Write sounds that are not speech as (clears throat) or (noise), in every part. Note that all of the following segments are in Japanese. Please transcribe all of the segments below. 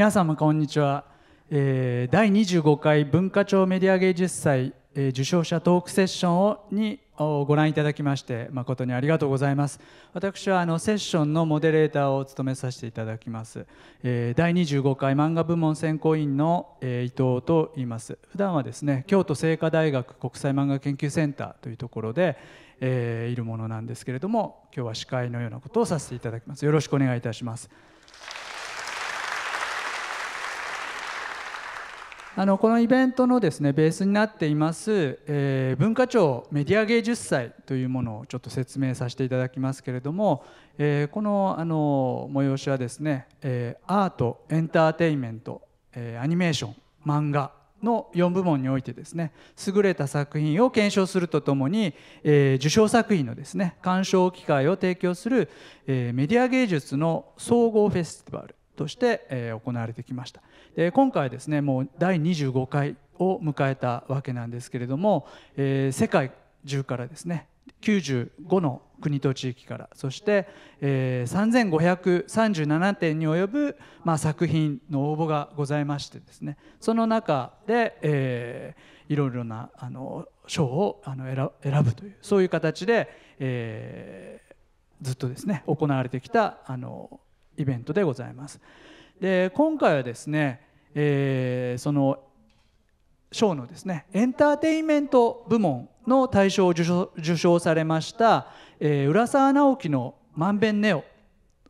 皆様こんにちは、えー、第25回文化庁メディア芸術祭、えー、受賞者トークセッションをにご覧いただきまして誠にありがとうございます私はあのセッションのモデレーターを務めさせていただきます、えー、第25回漫画部門選考委員の、えー、伊藤と言います普段はですね京都精華大学国際漫画研究センターというところで、えいるものなんですけれども今日は司会のようなことをさせていただきますよろしくお願いいたしますあのこのイベントのですねベースになっています、えー、文化庁メディア芸術祭というものをちょっと説明させていただきますけれども、えー、このあの催しはですね、えー、アートエンターテインメント、えアニメーション漫画の4部門においてですね優れた作品を検証するとともに、え受賞作品のですね鑑賞機会を提供する、えメディア芸術の総合フェスティバルとして、え行われてきました。で今回ですねもう第25回を迎えたわけなんですけれども、えー、世界中からですね95の国と地域からそして、えー、3537点に及ぶ、まあ、作品の応募がございましてですねその中で、えー、いろいろなあの賞をあの選ぶというそういう形で、えー、ずっとですね行われてきたあのイベントでございます。で今回はですね、えー、その賞のですねエンターテインメント部門の大賞を受賞受賞されました、えー、浦沢直樹の「まんべんネオ」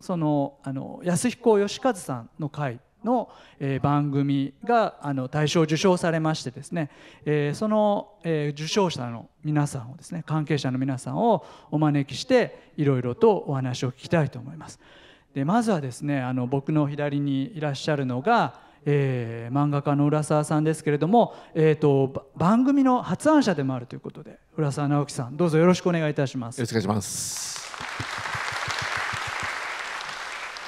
そのあの安彦義和さんの回の、えー、番組があの大賞受賞されましてですね、えー、その、えー、受賞者の皆さんをですね関係者の皆さんをお招きしていろいろとお話を聞きたいと思います。でまずはですねあの僕の左にいらっしゃるのが、えー、漫画家の浦沢さんですけれども、えーと、番組の発案者でもあるということで浦沢直樹さんどうぞよろしくお願いいたします。よろしくお願いします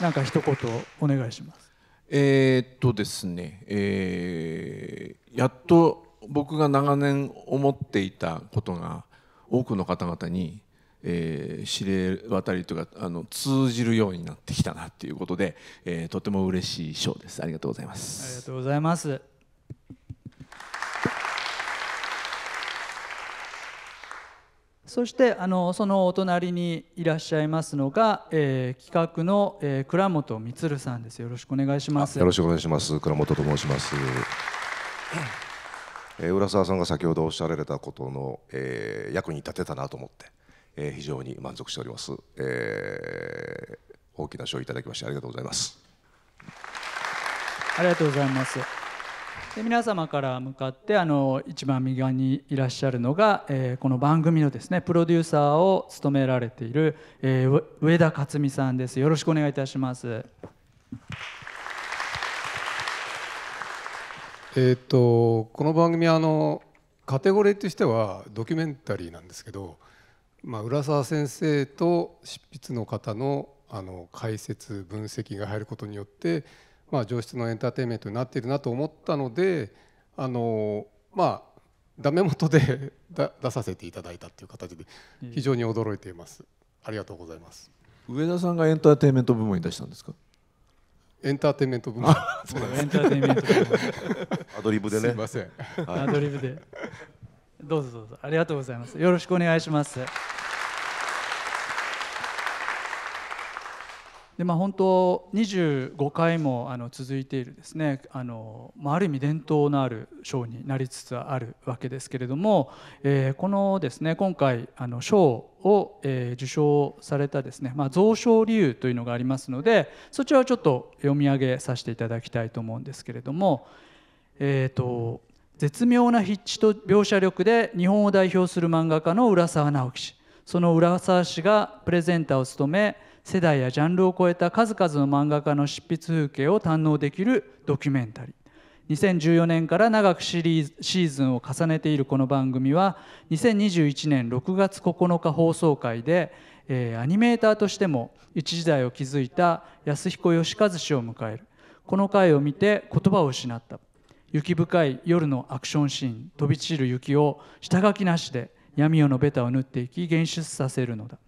なんか一言お願いします。えー、っとですね、えー、やっと僕が長年思っていたことが多くの方々にえー、知れ渡りとかあの通じるようになってきたなっていうことで、えー、とても嬉しい賞ですありがとうございますありがとうございますそしてあのそのお隣にいらっしゃいますのが、えー、企画の、えー、倉本充さんですよろしくお願いしますよろしくお願いします倉本と申しますえー、浦沢さんが先ほどおっしゃられたことの、えー、役に立てたなと思ってえー、非常に満足しております、えー、大きな賞をいただきましてありがとうございますありがとうございますで皆様から向かってあの一番右側にいらっしゃるのが、えー、この番組のですねプロデューサーを務められている、えー、上田克美さんですよろしくお願いいたしますえっとこの番組あのカテゴリーとしてはドキュメンタリーなんですけどまあ、浦沢先生と執筆の方のあの解説分析が入ることによって、まあ、上質のエンターテインメントになっているなと思ったのであのまあダメ元で (laughs) 出させていただいたっていう形で非常に驚いています、ありがとうございます上田さんがエンターテイメント部門に出したんですかエンターテイメント部門そうですエンターテイメント部門 (laughs) アドリブでねすいません、はい、アドリブでどうぞどうぞありがとうございますよろしくお願いしますでまあ本当25回もあの続いているですねあの、まあ、ある意味伝統のあるショーになりつつあるわけですけれども、えー、このですね今回あの賞を、えー、受賞されたですね、まあ、蔵書理由というのがありますのでそちらをちょっと読み上げさせていただきたいと思うんですけれどもえっ、ー、と、絶妙な筆致と描写力で日本を代表する漫画家の浦沢直樹氏その浦沢氏がプレゼンターを務め世代やジャンルを超えた数々の漫画家の執筆風景を堪能できるドキュメンタリー2014年から長くシリーズシーズンを重ねているこの番組は2021年6月9日放送回で、えー、アニメーターとしても一時代を築いた安彦義和氏を迎えるこの回を見て言葉を失った雪深い夜のアクションシーン飛び散る雪を下書きなしで闇夜のベタを縫っていき現出させるのだ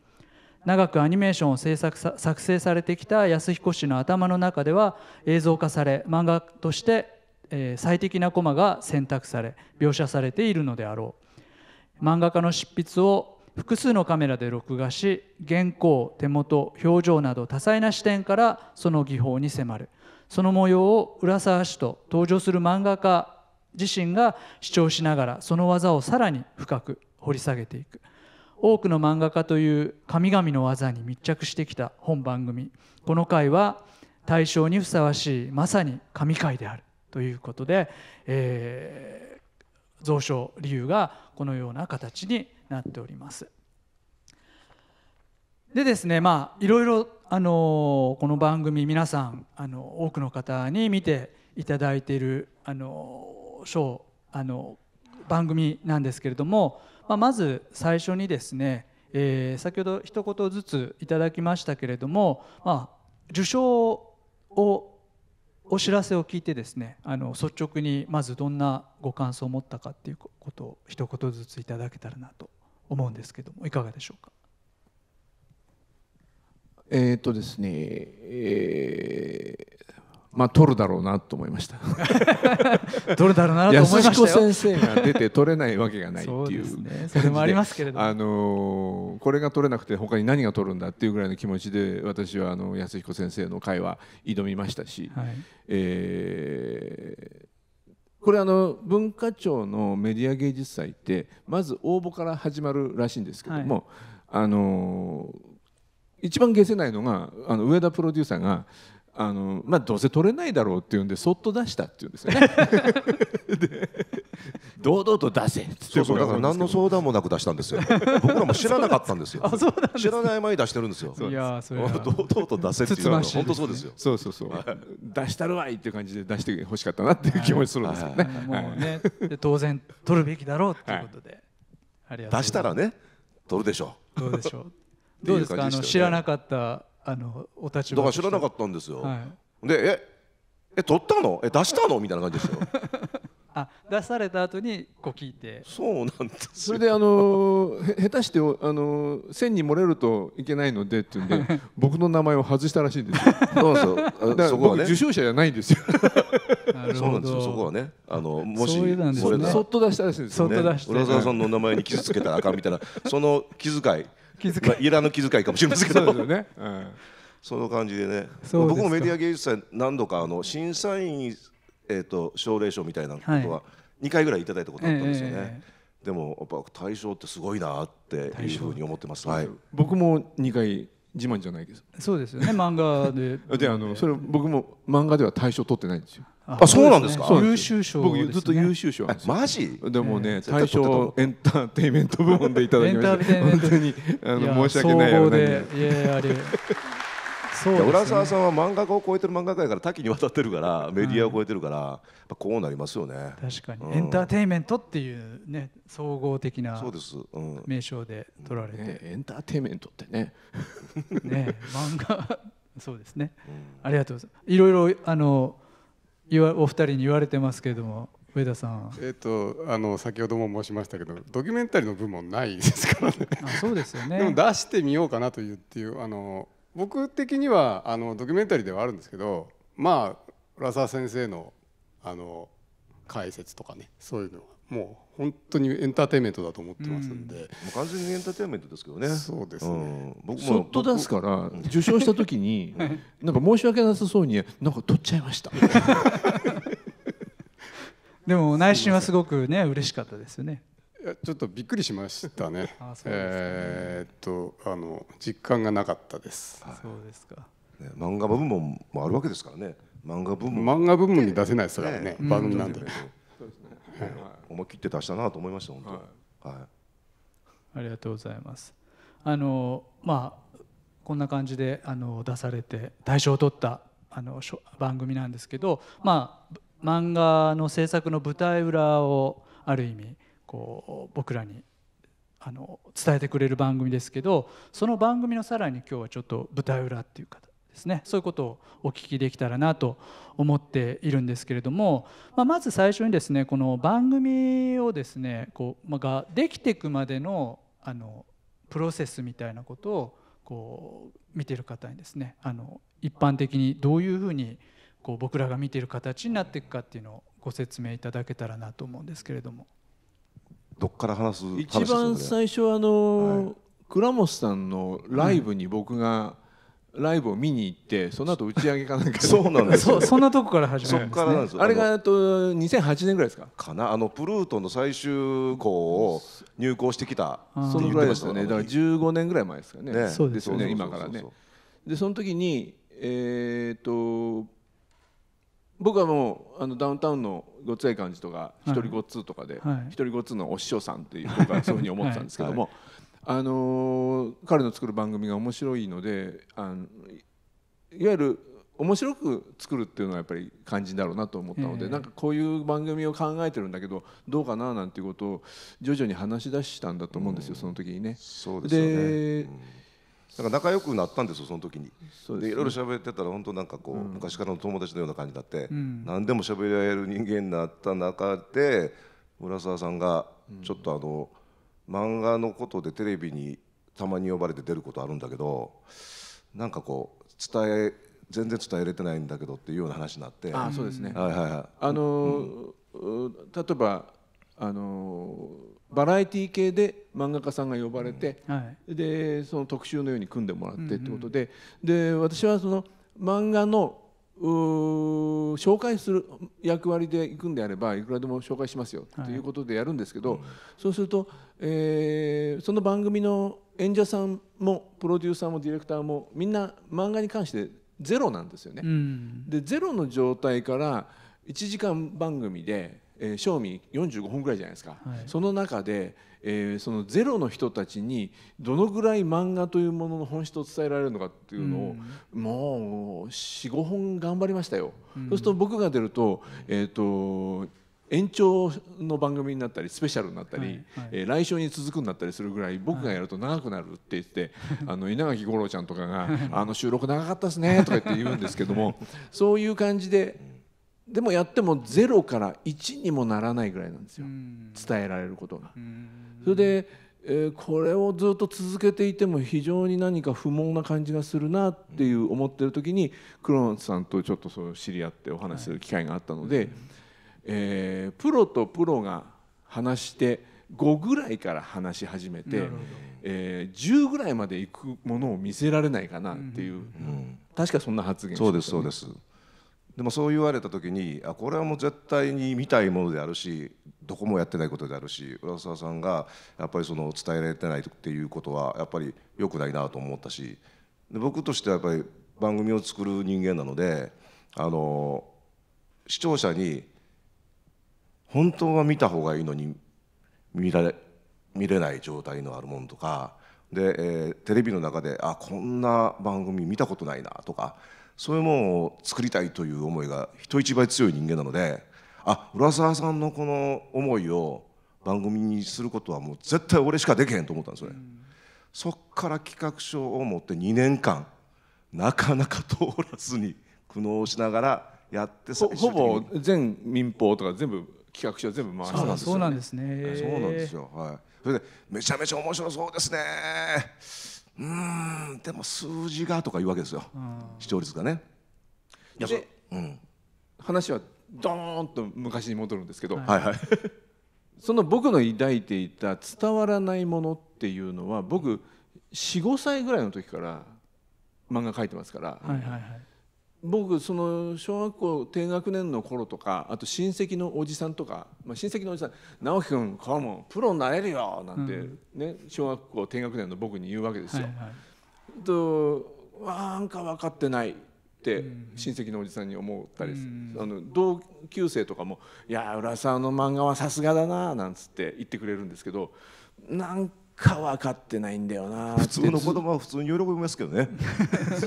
長くアニメーションを制作作成されてきた安彦氏の頭の中では映像化され漫画として、え最適なコマが選択され描写されているのであろう漫画家の執筆を複数のカメラで録画し原稿手元表情など多彩な視点からその技法に迫るその模様を浦沢氏と登場する漫画家自身が主張しながらその技をさらに深く掘り下げていく多くの漫画家という神々の技に密着してきた本番組この回は大賞にふさわしいまさに神回であるということで、えー、蔵書理由がこのような形になっております。でですねまあいろいろあのこの番組皆さんあの多くの方に見ていただいているあのショーあの番組なんですけれども、まあ、まず最初にですね、えー、先ほど一言ずついただきましたけれども、まあ、受賞をお知らせを聞いてですねあの率直にまずどんなご感想を持ったかっていうことを一言ずついただけたらなと思うんですけどもいかがでしょうか。えっ、ー、とですね、えー、まあ取るだろうなと思いました。(laughs) 取るだろうなと思いましたよ。安先生が出て取れないわけがないっていうそね、それもありますけれども、あのー、これが取れなくて他に何が取るんだっていうぐらいの気持ちで私はあの安彦先生の会は挑みましたし、はい、えーこれあの文化庁のメディア芸術祭ってまず応募から始まるらしいんですけども、はい、あの一番消せないのがあの上田プロデューサーがあの、まあ、どうせ取れないだろうっていうんでそっと出したっていうんですよね (laughs) 堂々と出せってそうそうだから何の相談もなく出したんですよ僕らも知らなかったんですよ (laughs) 知らない前に出してるんですよいやそれ堂々と出せっていうのは本当そうですよ、そうそうそう出したるわいっていう感じで出してほしかったなっていう気持ちするんですよね、当然取るべきだろうっていうことで、はい、出したらね取るでしょうどるでしょうていう感じでした、ね、知らなかったあのお立場だから知らなかったんですよ、はい、でええ取ったのえ出したのみたいな感じでしたよ (laughs) あ出された後にこう聞いてそうなんですそれであの下手してあの線に漏れるといけないのでっていうんで (laughs) 僕の名前を外したらしいんですよそうですよ (laughs) そから僕、ね、受賞者じゃないんですよそうなんですよそこはねあのもしそれ、ね、そっと出したらしいんですよ、ね、浦沢さんの名前に傷つけたらあかんみたいなその気遣い気遣い、まあ、いらぬ気遣いかもしれませんけどそうですよね、うん、その感じでね僕もメディア芸術祭何度かあの審査員、えーと、と奨励賞みたいなことは2回ぐらいいただいたことあったんですよね、はいえー、でもやっぱ大賞ってすごいなっていうふうに思ってます、はい、僕も2回自慢じゃないですそうですよね漫画で (laughs) であのそれ僕も漫画では大賞取ってないんですよあそうなんですか優秀賞僕ずっと優秀賞マジでもね大賞エンターテイメント部門でいただきました本当にあの申し訳ないよねいやあれそう浦沢さんは漫画家を超えてる漫画家やから多岐にわたってるからメディアを超えてるから、こうなりますよね確かに、エンターテイメントっていうね総合的な名称で取られて、エンターテイメントってねね漫画 (laughs) そうですね、ありがとうございますいろいろあの言わお二人に言われてますけれども上田さんえっ、ー、とあの先ほども申しましたけどドキュメンタリーの部門ないですからねあそうですよねでも出してみようかなというっていうあの僕的にはあのドキュメンタリーではあるんですけどまあ浦沢先生のあの解説とかねそういうのはもう本当にエンターテインメントだと思ってますんで、うん、完全にエンターテインメントですけどねそうですね、うん、僕もそっと出すから受賞した時に (laughs) なんか申し訳なさそうになんか取っちゃいました (laughs) でも内心はすごくね嬉しかったですよねちょっとびっくりしましたね (laughs) ああねえー、っとあの実感がなかったです、はい、そうですか、ね、漫画部門もあるわけですからね漫画部門漫画部門に出せないですからね、ね番組なんで、うん思い切って出したなと思いました本当、はいありがとうございますあのまあこんな感じであの出されて大賞を取ったあの番組なんですけどまあ漫画の制作の舞台裏をある意味こう僕らにあの伝えてくれる番組ですけどその番組のさらに今日はちょっと舞台裏っていうですねそういうことをお聞きできたらなと思っているんですけれども、まあ、まず最初にですねこの番組をですねこう、まあ、ができていくまでのあのプロセスみたいなことをこう見てる方にですねあの一般的にどういうふうにこう僕らが見ている形になっていくかっていうのをご説明いただけたらなと思うんですけれども。どっから話す一番最初あの、はい、倉本さんのライブに僕が、ライブを見に行ってその後打ち上げかなんかそうなんですそそんなとこから始まるんです、ね、んですあれがと2008年ぐらいですかかなあのプルートンの最終校を入校してきたそのぐらいでしたねだから15年ぐらい前ですかねねそうですよね今からねでその時にえー、っと僕はもうあのダウンタウンのごつい感じとか一人ごっつとかで一人ごっつのお師匠さんっていう僕はそういうふうに思ってたんですけども、はいあの彼の作る番組が面白いのであのいわゆる面白く作るっていうのはやっぱり肝心だろうなと思ったので、えー、なんかこういう番組を考えてるんだけどどうかななんていうことを徐々に話し出したんだと思うんですよ、うん、その時にね。そうですね、うんなんか仲良くなったんですよその時にで、ねで、いろいろ喋ってたら本当なんかこう、うん、昔からの友達のような感じになって、うん、何でも喋り合える人間になった中で村沢さんがちょっとあの、うん漫画のことでテレビにたまに呼ばれて出ることあるんだけどなんかこう伝え全然伝えれてないんだけどっていうような話になってあそうですね、はいはいあの、例えばあのバラエティー系で漫画家さんが呼ばれて、うんはい、でその特集のように組んでもらってってことで、うんうん、で私はその漫画の紹介する役割で行くんであればいくらでも紹介しますよということでやるんですけど、はい、そうすると、えー、その番組の演者さんもプロデューサーもディレクターもみんな漫画に関してゼロなんですよね。うん、でゼロの状態から1時間番組でえー、賞味45本ぐらいじゃないですか、はい、その中で、えー、そのゼロの人たちにどのぐらい漫画というものの本質を伝えられるのかっていうのを、うん、もう45本頑張りましたよ、うん、そうすると僕が出ると,、えーと、と延長の番組になったりスペシャルになったり、はいはい、えー、来週に続くになったりするぐらい僕がやると長くなるって言って、はい、あの稲垣吾郎ちゃんとかが「(laughs) あの収録長かったですね」とか言って言うんですけども (laughs) そういう感じで。でもやってもロから1にもならないぐらいなんですよ伝えられることが。それで、えー、これをずっと続けていても非常に何か不毛な感じがするなっていう思ってる時に黒野さんとちょっとそう知り合ってお話しする機会があったので、はい、えー、プロとプロが話して5ぐらいから話し始めて、えー、10ぐらいまでいくものを見せられないかなっていう、うんうん、確かそんな発言、ね、そうですそうです。でもそう言われた時にあこれはもう絶対に見たいものであるしどこもやってないことであるし浦沢さんがやっぱりその伝えられてないっていうことはやっぱり良くないなと思ったしで僕としてはやっぱり番組を作る人間なのであの視聴者に本当は見た方がいいのに見られ見れない状態のあるものとかで、えー、テレビの中であこんな番組見たことないなとかそういうものを作りたいという思いが人一倍強い人間なのであ浦沢さんのこの思いを番組にすることはもう絶対俺しかできへんと思ったんですよね。そっから企画書を持って2年間なかなか通らずに苦悩しながらやってほぼ全民放とか全部企画書全部回したんですよ、ね、そうなんですねそうなんですよはいそれでめちゃめちゃ面白そうですねうんでも数字がとか言うわけですよ、視聴率がね。で、うん、話はどーんと昔に戻るんですけど、はいはい、(laughs) その僕の抱いていた伝わらないものっていうのは僕45歳ぐらいの時から漫画描いてますから、はいはいはい、僕その小学校低学年の頃とかあと親戚のおじさんとか、まあ、親戚のおじさん「直樹君これもプロになれるよ」なんてね、うん、小学校低学年の僕に言うわけですよ。はいはい、と「わなんか分かってない」って親戚のおじさんに思ったり、うん、あの同級生とかも「いや浦沢の漫画はさすがだな」なんつって言ってくれるんですけどなんか。か分かってないんだよな普通の子供は普通に喜びますけどねず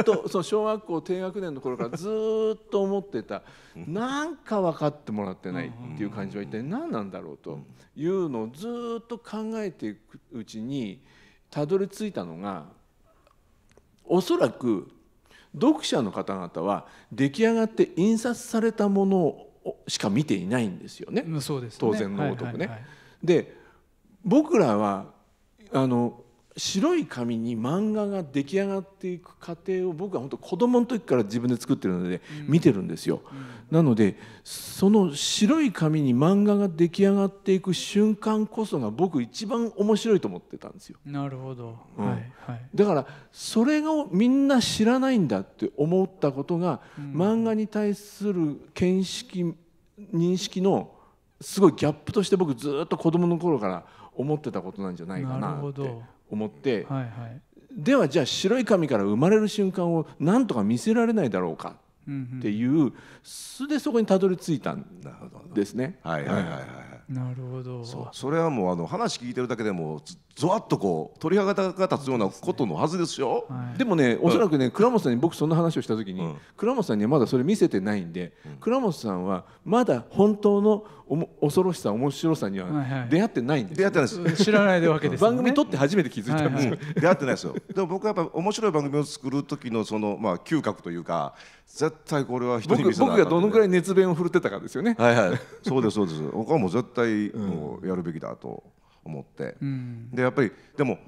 っとそう小学校低学年の頃からずっと思ってたなんか分かってもらってないっていう感じは一体何なんだろうというのをずっと考えていくうちにたどり着いたのがおそらく読者の方々は出来上がって印刷されたものしか見ていないんですよね、ね、当然のごとくね。はいはいはい、で僕らはあの白い紙に漫画が出来上がっていく過程を僕は本当子供の時から自分で作ってるので見てるんですよ、うん、なのでその白い紙に漫画が出来上がっていく瞬間こそが僕一番面白いと思ってたんですよなるほど、うん、はい、はい、だからそれをみんな知らないんだって思ったことが、うん、漫画に対する見識認識のすごいギャップとして僕ずっと子供の頃から思ってたことなんじゃないかなって思って、はいはい、ではじゃあ白い紙から生まれる瞬間をなんとか見せられないだろうかっていう、素でそこにたどり着いたんですね。はいはいはいはいなるほどそそれはもうあの話聞いてるだけでもぞわっとこう鳥肌が立つようなことのはずですよ、ねはい、でもねおそらくね倉本さんに僕そんな話をした時に、うん、倉本さんにはまだそれ見せてないんで、うん、倉本さんはまだ本当の恐ろしさ面白さには出会ってないんです、出会ってないです知らないわけです、ね、番組撮って初めて気づいたんですよ、はいはい、出会ってないですよでも僕はやっぱ面白い番組を作る時のそのまあ嗅覚というか絶対これは人に見せない僕がどのくらい熱弁を振るってたかですよねはいはいそうですそうです他も絶対もうやるべきだと思って、うん、でやっぱりでも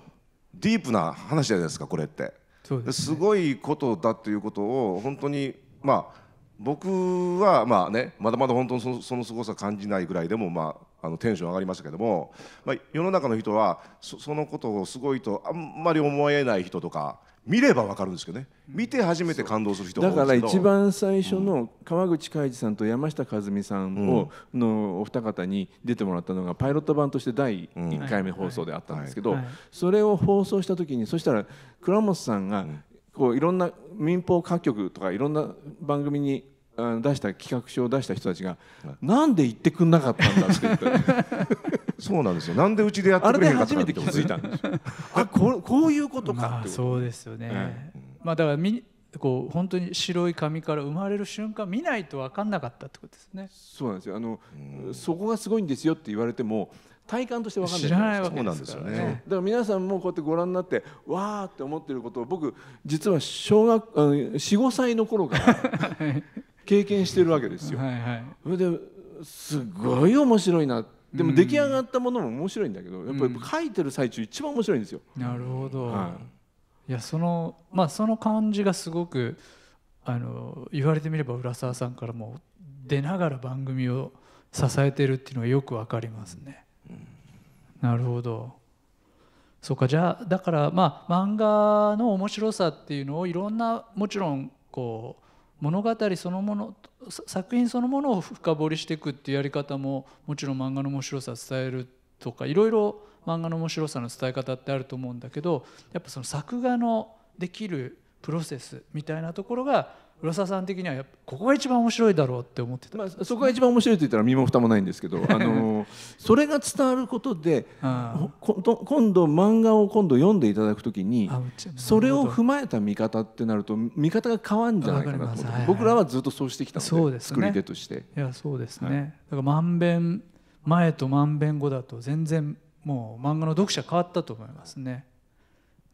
ディープな話じゃないですかこれって。すね、すごいことだっていうことを本当にまあ僕はまあねまだまだ本当にそのすごさ感じないぐらいでもまああのテンション上がりましたけども、まあ、世の中の人はそのことをすごいとあんまり思えない人とか見ればわかるんですけどね見て初めて感動する人だから一番最初の川口海二さんと山下和美さんを、うん、のお二方に出てもらったのがパイロット版として第1回目放送であったんですけどそれを放送した時にそしたら倉本さんがこういろんな民放各局とかいろんな番組に出した企画書を出した人たちが、なんで言ってくんなかったんだって言って (laughs) そうなんですよなんでうちでやってくれへんかったんだって気づいたんですよ (laughs) あここういうことか、まあ、そうですよね、ええ、まあだからみこう本当に白い紙から生まれる瞬間見ないと分かんなかったってことですねそうなんですよあのそこがすごいんですよって言われても体感として分かんない知らないわけですよね、ね、だから皆さんもこうやってご覧になってわーって思ってることを僕実は小学45歳の頃から (laughs) 経験してるわけですよ。はいはい、それですごい面白いなでも出来上がったものも面白いんだけど、やっぱり書いてる最中一番面白いんですよ。なるほど、はい、いやそのまあその感じがすごくあの言われてみれば浦沢さんからも出ながら番組を支えてるっていうのがよくわかりますね。うん、なるほどそうかじゃあだからまあ漫画の面白さっていうのをいろんなもちろんこう物語そのもの作品そのものを深掘りしていくっていうやり方ももちろん漫画の面白さ伝えるとかいろいろ漫画の面白さの伝え方ってあると思うんだけどやっぱその作画のできるプロセスみたいなところが浦沢さん的にはやっぱここが一番面白いだろうって思ってた、まあ、そこが一番面白いと言ったら身も蓋もないんですけど (laughs) あのそれが伝わることで、今度漫画を今度読んでいただくときにそれを踏まえた見方ってなると見方が変わるんじゃないかなと思って、僕らはずっとそうしてきたのです、作り手としていやそうですね、はい、だからまんべん前とまんべん後だと全然もう漫画の読者変わったと思いますね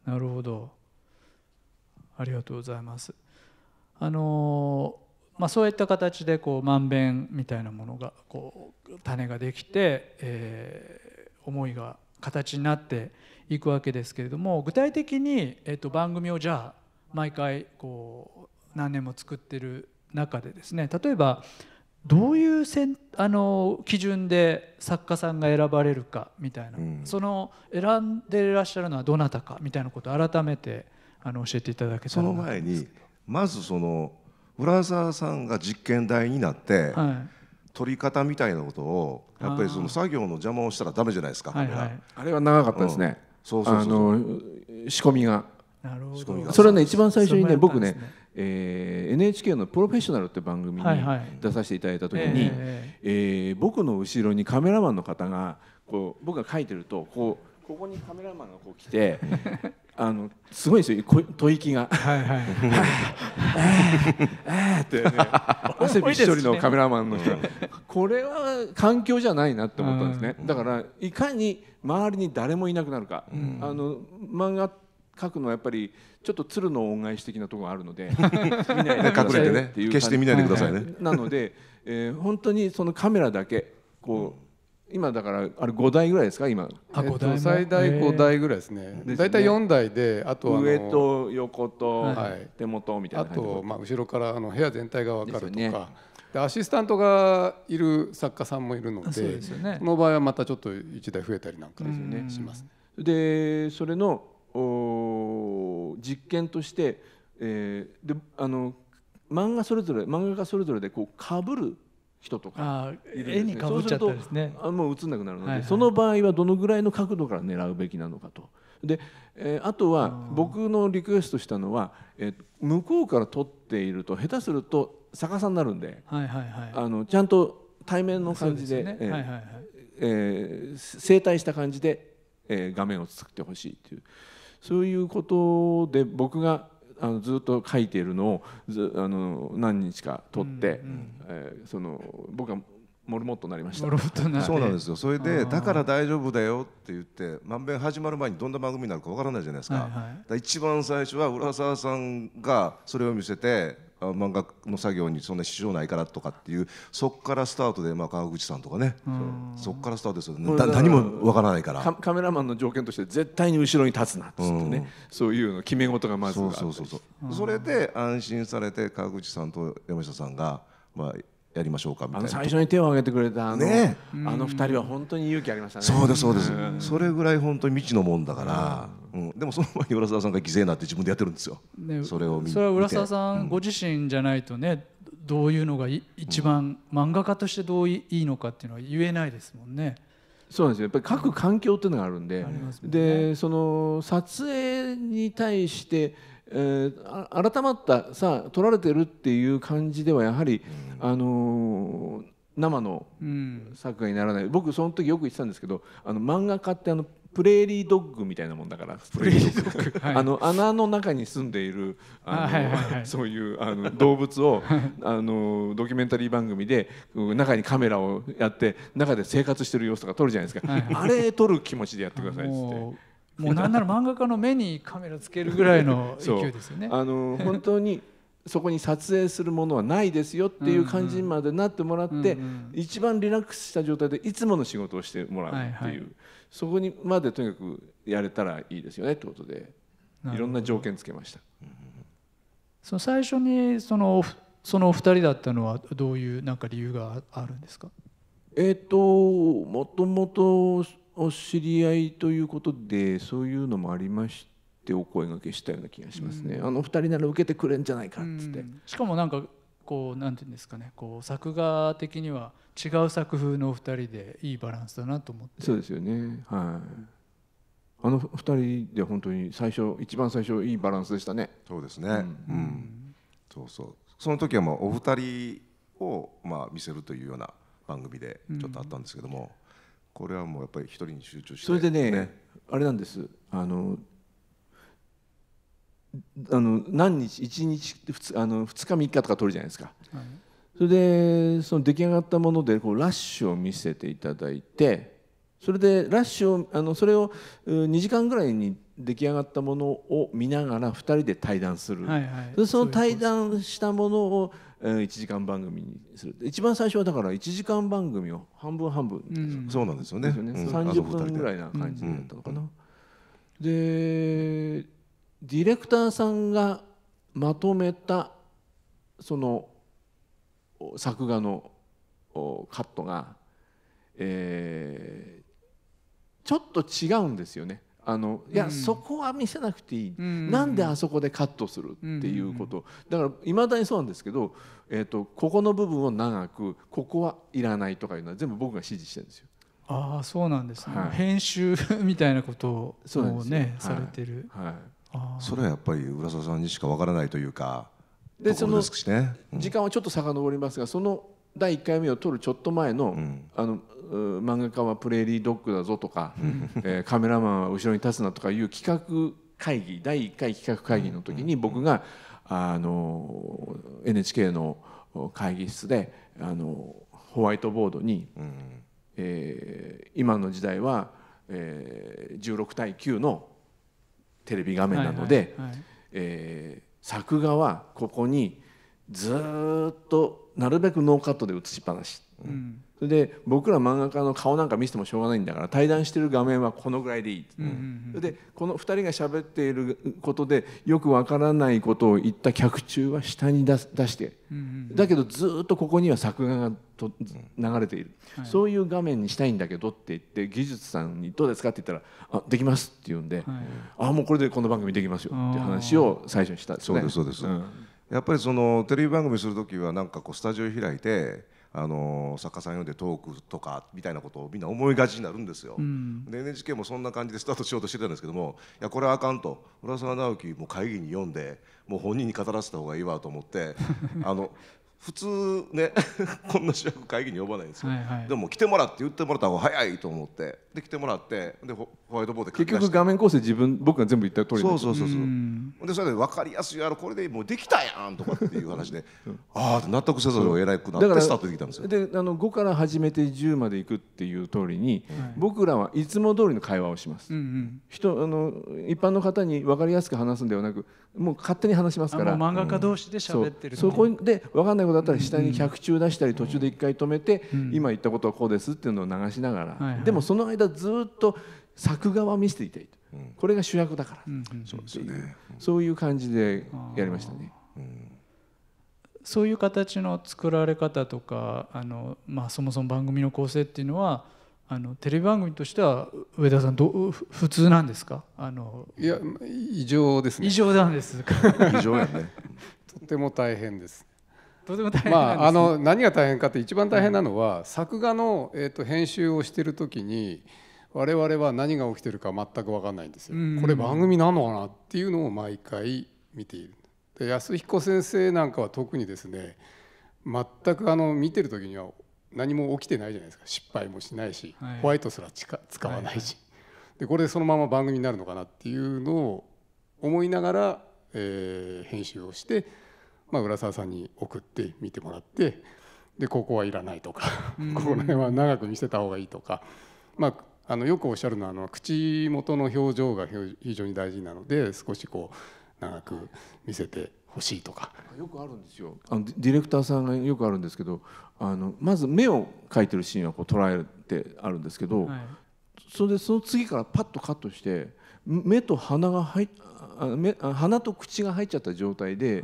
なるほどありがとうございますあのまあ、そういった形でこうまんべんみたいなものがこう種ができて、えー、思いが形になっていくわけですけれども具体的に、えー、と番組をじゃあ毎回こう何年も作ってる中でですね例えばどういうせんあの基準で作家さんが選ばれるかみたいな、うん、その選んでいらっしゃるのはどなたかみたいなことを改めてあの教えていただけたらその前にまずその浦沢さんが実験台になって、はい、撮り方みたいなことをやっぱりその作業の邪魔をしたらダメじゃないですか、はいはい、あれは長かったですね、うん、あの仕込みがなるほどそれはね一番最初にね僕ねね、えー、NHK の「プロフェッショナル」って番組に出させていただいた時に、はいはい、えー、えー、僕の後ろにカメラマンの方がこう僕が書いてるとこうここにカメラマンがこう来て (laughs) あのすごいんですよ吐息が。はいはい。えってね (laughs) 汗びっしょりのカメラマンの人、ね、これは環境じゃないなって思ったんですね。だからいかに周りに誰もいなくなるか、うん、あの漫画描くのはやっぱりちょっと鶴の恩返し的なところがあるので (laughs) 見ないでくださいね、決して見ないでくださいね。なので、えー、本当にそのカメラだけこう。うん今だからあれ5台ぐらいですか今あ5台、えっと、最大5台ぐらいですね大体、えー、4台であと上と横と、はい、手元みたいなあと、まあ、後ろからあの部屋全体が分かるとか、ね、でアシスタントがいる作家さんもいるのでそ、で、ね、の場合はまたちょっと1台増えたりなんかします、ね、でそれのお実験として、えー、であの漫画それぞれ漫画家それぞれでこうかぶる人とかいるす、ね、絵にかぶっちゃったですねあもう映んなくなるので、はいはい、その場合はどのぐらいの角度から狙うべきなのかと。で、えー、あとは僕のリクエストしたのは、えー、向こうから撮っていると下手すると逆さになるんで、はいはいはい、あのちゃんと対面の感じでえはいはいはいえー、整体した感じで、えー、画面を作ってほしいというそういうことで僕があのずっと書いているのをずあの何日か撮って、うんうん、えー、その僕はモルモットなりましたモルモットなそうなんですよそれでだから大丈夫だよって言ってまんべん始まる前にどんな番組になるかわからないじゃないですかはいはい、は一番最初は浦沢さんがそれを見せて漫画の作業にそんな支障ないからとかっていうそこからスタートで、まあ、川口さんとかねそこからスタートですよね何もわからないからカメラマンの条件として絶対に後ろに立つなっってね、うそういうの決め事がまずそうそうそうそう、うそれで安心されて川口さんと山下さんが、まあ、やりましょうかみたいな最初に手を挙げてくれたあの,、ね、あの2人は本当に勇気ありましたねそうですそうです、それぐらい本当に未知のもんだから。うん、でもその前に浦沢さんが犠牲になって自分でやってるんですよ、ね、それを見それは浦沢さんご自身じゃないとね、うん、どういうのが一番、漫画家としてどういいのかっていうのは言えないですもんね。そうなんですよやっぱり書く環境っていうのがあるんでね、でその撮影に対して、えー、改まったさあ撮られてるっていう感じではやはり、うん、あのー生の作画にならない、僕その時よく言ってたんですけどあの漫画家ってあのプレーリードッグみたいなもんだからプレーリードッグ、(laughs) あの穴の中に住んでいるあの、はいはいはい、(laughs) そういうあの動物を (laughs) あのドキュメンタリー番組で中にカメラをやって中で生活してる様子とか撮るじゃないですか、はい、あれ撮る気持ちでやってくださいっって。もうなんなら漫画家の目にカメラつけるぐらいの勢いですよね。あの本当にそこに撮影するものはないですよっていう感じまでなってもらって、うんうん、一番リラックスした状態でいつもの仕事をしてもらうっていう、はいはい、そこにまでとにかくやれたらいいですよねってことでいろんな条件つけました。その最初にそのそのお二人だったのはどういうなんか理由があるんですかえっ、ともともとお知り合いということでそういうのもありましてお声がけしたような気がしますね、うん、あの二人なら受けてくれんじゃないかっつって、うん、しかもなんかこうなんていうんですかねこう作画的には違う作風のお二人でいいバランスだなと思ってそうですよねはいあの二人で本当に最初一番最初いいバランスでしたねそうですね、うん、うん、そうそうその時はもうお二人をまあ見せるというような番組でちょっとあったんですけども、うん、これはもうやっぱり一人に集中して、それでねあれなんですあのあの何日1日 2, あの2日3日とか取るじゃないですか、はい、それでその出来上がったものでこうラッシュを見せていただいてそれでラッシュをあのそれを2時間ぐらいに出来上がったものを見ながら2人で対談する、はいはい、その対談したものを1時間番組にする一番最初はだから1時間番組を半分半分、うん、そうなんですよねすよね、うん、30分ぐらいな感じだったのかな。うん、でディレクターさんがまとめたその作画のカットが、えー、ちょっと違うんですよね。あのいや、うん、そこは見せなくていい、うん、なんであそこでカットするっていうこと、だからいまだにそうなんですけど、えーと、ここの部分を長くここはいらないとかいうのは全部僕が指示してるんですよ。ああそうなんですね、はい、編集 (laughs) みたいなことをね、されてる。はい、はいそれはやっぱり浦沢さんにしかわからないというかでその時間はちょっと遡りますがその第1回目を撮るちょっと前の,、あの漫画家はプレーリードッグだぞとか、えカメラマンは後ろに立つなとかいう企画会議第1回企画会議の時に僕が、あの NHK の会議室であのホワイトボードに、え今の時代は、え16対9の「テレビ画面なので、はいはい、えー、作画はここにずっとなるべくノーカットで映しっぱなしうん、それで僕ら漫画家の顔なんか見せてもしょうがないんだから対談してる画面はこのぐらいでいい、うん、それでこの2人が喋っていることでよくわからないことを言った脚注は下に出して、うん、だけどずっとここには作画がと流れている、はい、そういう画面にしたいんだけどって言って技術さんに「どうですか?」って言ったら「あできます」って言うんで「はい、あもうこれでこの番組できますよ」って話を最初にしたんですね。そうですそうです、やっぱりそのテレビ番組する時はなんかこうスタジオ開いてあの作家さん読んでトークとかみたいなことをみんな思いがちになるんですよ、うん、で NHK もそんな感じでスタートしようとしてたんですけどもいやこれはあかんと浦沢直樹も会議に読んでもう本人に語らせた方がいいわと思って (laughs) あの普通ね (laughs) こんな主役会議に呼ばないんですよ、はいはい、でも来てもらって言ってもらった方が早いと思ってできてもらってでホホワイトボードで結局画面構成自分僕が全部言った通りそうそうそうそうでそれで分かりやすいやろこれでもうできたやんとかっていう話で、(laughs) ああ納得せざるを得なくなってスタートできたんですよであの5から始めて10までいくっていう通りに、はい、僕らはいつも通りの会話をします、うんうん、人あの一般の方に分かりやすく話すんではなくもう勝手に話しますから漫画家同士で喋ってる、うん、そこで分かんないことだったら下に脚中出したり途中で一回止めて、うん、今言ったことはこうですっていうのを流しながら、はいはい、でもその間間ずっと作画は見せていたいと、うん、これが主役だから、そういう感じでやりましたね。そういう形の作られ方とかあの、まあ、そもそも番組の構成っていうのはあのテレビ番組としては上田さんどう普通なんですかあのいや異常ですね異常なんですか異常やね (laughs) とても大変ですとても大変、ね、まあ、あの何が大変かって一番大変なのは、うん、作画の、えーと、編集をしてる時に我々は何が起きてるか全く分かんないんですよ。これ番組なのかなっていうのを毎回見ている。で安彦先生なんかは特にですね全くあの見てる時には何も起きてないじゃないですか失敗もしないし、はい、ホワイトすら使わないし、はいはい、でこれそのまま番組になるのかなっていうのを思いながら、えー、編集をして。まあ、浦沢さんに送って見てもらってでここはいらないとかここら辺は長く見せた方がいいとか、まあ、あのよくおっしゃるのはあの口元の表情が非常に大事なので少しこう長く見せてほしいとか。よくあるんですよあのディレクターさんがよくあるんですけどあのまず目を描いてるシーンはこう捉えてあるんですけど、はい、それでその次からパッとカットして目と鼻が入っ目鼻と口が入っちゃった状態で、い、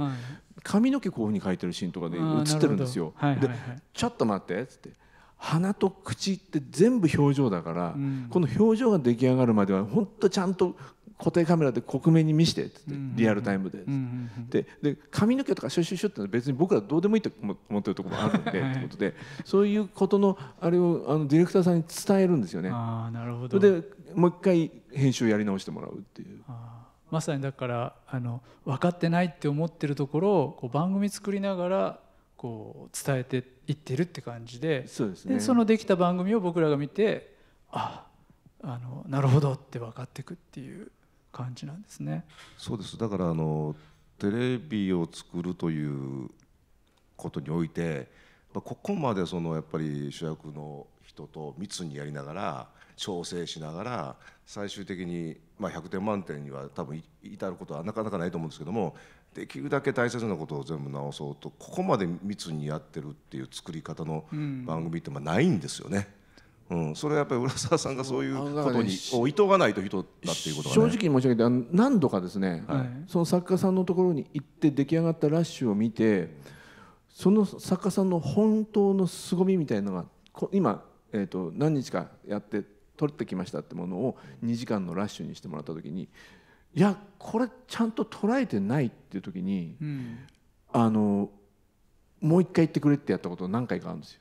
髪の毛こういうふうに描いてるシーンとかで映ってるんですよ。はいはいはい、でちょっと待ってっつって鼻と口って全部表情だから、うん、この表情が出来上がるまでは本当ちゃんと固定カメラで克明に見せてっつって、うん、リアルタイムで、うん、でで髪の毛とかシュシュシュって別に僕らどうでもいいと思ってるところもあるんではい、ってことでそういうことのあれをあのディレクターさんに伝えるんですよね。あなるほどでもう一回編集やり直してもらうっていう。あまさにだからあの分かってないって思ってるところをこう番組作りながらこう伝えていってるって感じでそうで、す、ね、そのできた番組を僕らが見てああのなるほどって分かっていくっていう感じなんですね。そうですだからあのテレビを作るということにおいてここまでそのやっぱり主役の人と密にやりながら調整しながら最終的に、まあ、100点満点には多分至ることはなかなかないと思うんですけどもできるだけ大切なことを全部直そうとここまで密にやってるっていう作り方の番組ってまあないんですよね。うん、うん、それはやっぱり浦沢さんがそういうことにをいとがないと人だっていうこと、ね、正直に申し上げて何度かですね、はい、その作家さんのところに行って出来上がったラッシュを見てその作家さんの本当の凄みみたいなのが今、えーと何日かやって取ってきましたってものを2時間のラッシュにしてもらった時にいやこれちゃんと捉えてないっていう時に、うん、あのもう一回言ってくれってやったこと何回かあるんです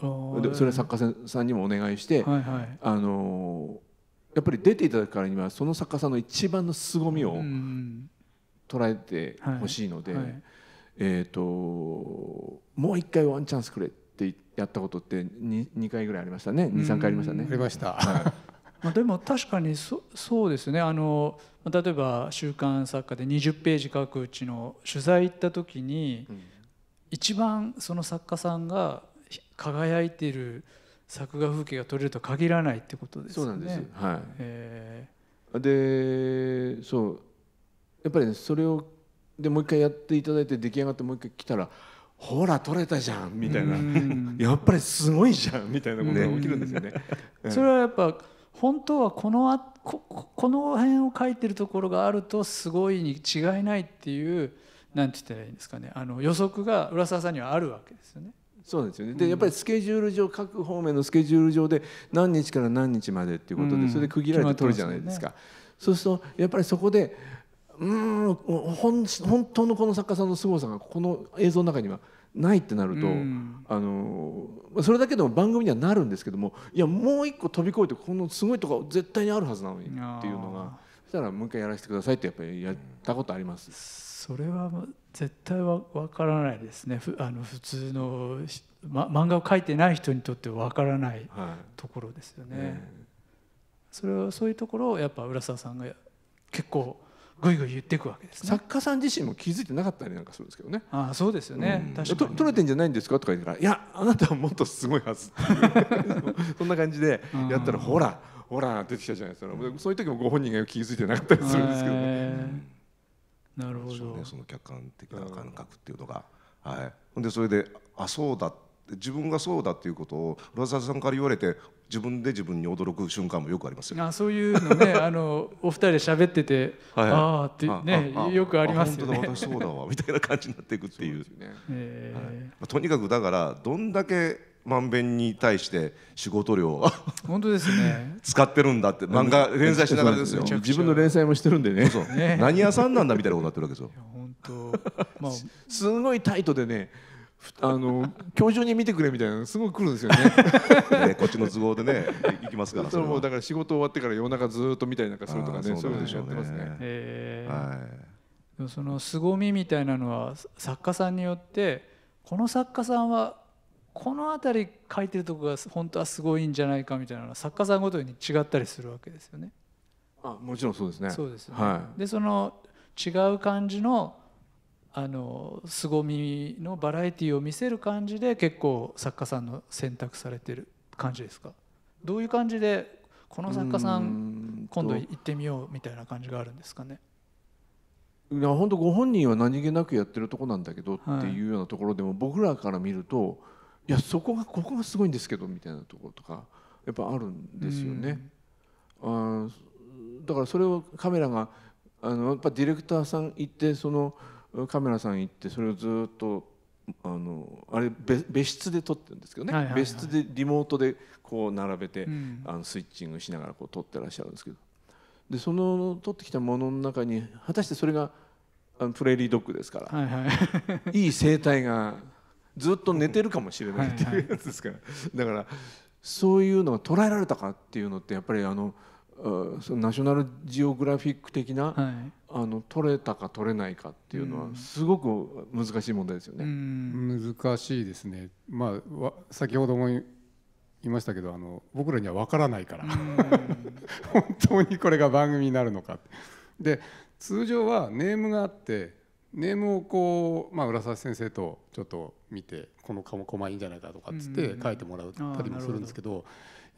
よ。でそれは作家さんにもお願いして、はいはい、あのやっぱり出ていただくからにはその作家さんの一番の凄みを捉えてほしいので、はいはい、えーと、もう一回ワンチャンスくれってやったことって 2, 2回ぐらいありましたね23回ありましたね。ありました、はい (laughs) まあ、でも確かにそそうですねあの例えば「週刊作家」で20ページ書くうちの取材行った時に、一番その作家さんが輝いてる作画風景が撮れると限らないってことですね。そうなんです、はいえでそうやっぱり、ね、それをでもう一回やっていただいて出来上がってもう一回来たらほら取れたじゃんみたいなやっぱりすごいじゃんみたいなことが起きるんですよね。ね (laughs) それはやっぱ本当はこのあここの辺を書いてるところがあるとすごいに違いないっていうなんて言ったらいいんですかねあの予測が浦沢さんにはあるわけですよね。そうですよねでやっぱりスケジュール上各方面のスケジュール上で何日から何日までっていうことでそれで区切られて取るじゃないですか。そうするとやっぱりそこでうん本本当のこの作家さんの凄さがこの映像の中にはないってなると、うん、あのそれだけでも番組にはなるんですけどもいやもう一個飛び越えてこのすごいとこ絶対にあるはずなのにっていうのがそしたらもう一回やらせてくださいってやっぱりやったことあります、うん、それは絶対わ分からないですねあの普通の、ま、漫画を描いてない人にとってわからない、ところですよね。ねそれはそういうところをやっぱ浦沢さんが結構ぐいぐい言っていくわけです、ね、作家さん自身も気づいてなかったりなんかするんですけどねあそうですよね、うん、確かに取れてんじゃないんですかとか言ったら「いやあなたはもっとすごいはず」(laughs) そんな感じでやったら「ほらほら」出てきたじゃないですか、うん、そういう時もご本人が気づいてなかったりするんですけどね、えー、なるほど、ね、その客観的な感覚っていうのが、はいでそれであそうだった自分がそうだっていうことを浦沢さんから言われて自分で自分に驚く瞬間もよくありますよあそういうのね (laughs) あのお二人で喋ってて、はい、ああってねよくありますよね。私そうだわ (laughs) みたいな感じになっていくっていう。うねはいまあ、とにかくだからどんだけまんべんに対して仕事量 (laughs) 本当ですね使ってるんだって漫画連載しながらですよ自分の連載もしてるんでねそうね何屋さんなんだみたいなことになってるわけですよ。本当、まあ、すごいタイトでね (laughs) あの教授に見てくれみたいなすごい来るんですよね (laughs) ねこっちの都合でね行きますからそれもだから仕事終わってから夜中ずっと見たりなんかするとかねそういうこでしょすね。えー、はい、その凄みみたいなのは作家さんによってこの作家さんはこの辺り書いてるとこが本当はすごいんじゃないかみたいなのは作家さんごとに違ったりするわけですよね。あもちろんそうですね。そうですね。はい、でその違う感じのあの凄みのバラエティーを見せる感じで結構作家さんの選択されてる感じですかどういう感じでこの作家さん今度行ってみようみたいな感じがあるんですかねいや本当ご本人は何気なくやってるとこなんだけどっていうようなところでも、はい、僕らから見るといやそこがここがすごいんですけどみたいなところとかやっぱあるんですよね。あだからそれをカメラがあのやっぱディレクターさん行ってそのカメラさん行ってそれをずっとあのあれ別室で撮ってるんですけどね、別室でリモートでこう並べて、うん、あのスイッチングしながらこう撮ってらっしゃるんですけどでその撮ってきたものの中に果たしてそれがあのプレーリードッグですから、はいはい、(laughs) いい生態がずっと寝てるかもしれないっていうやつですから、だからそういうのが捉えられたかっていうのってやっぱりあの。そのナショナルジオグラフィック的な、はい、あの取れたか取れないかっていうのはすごく難しい問題ですよね。難しいですね、まあ、先ほども言いましたけどあの僕らには分からないから (laughs) 本当にこれが番組になるのかで通常はネームがあってネームをこう、まあ、浦沢先生とちょっと見てこのかもこまいいんじゃないかとかっつって書いてもらったりもするんですけど。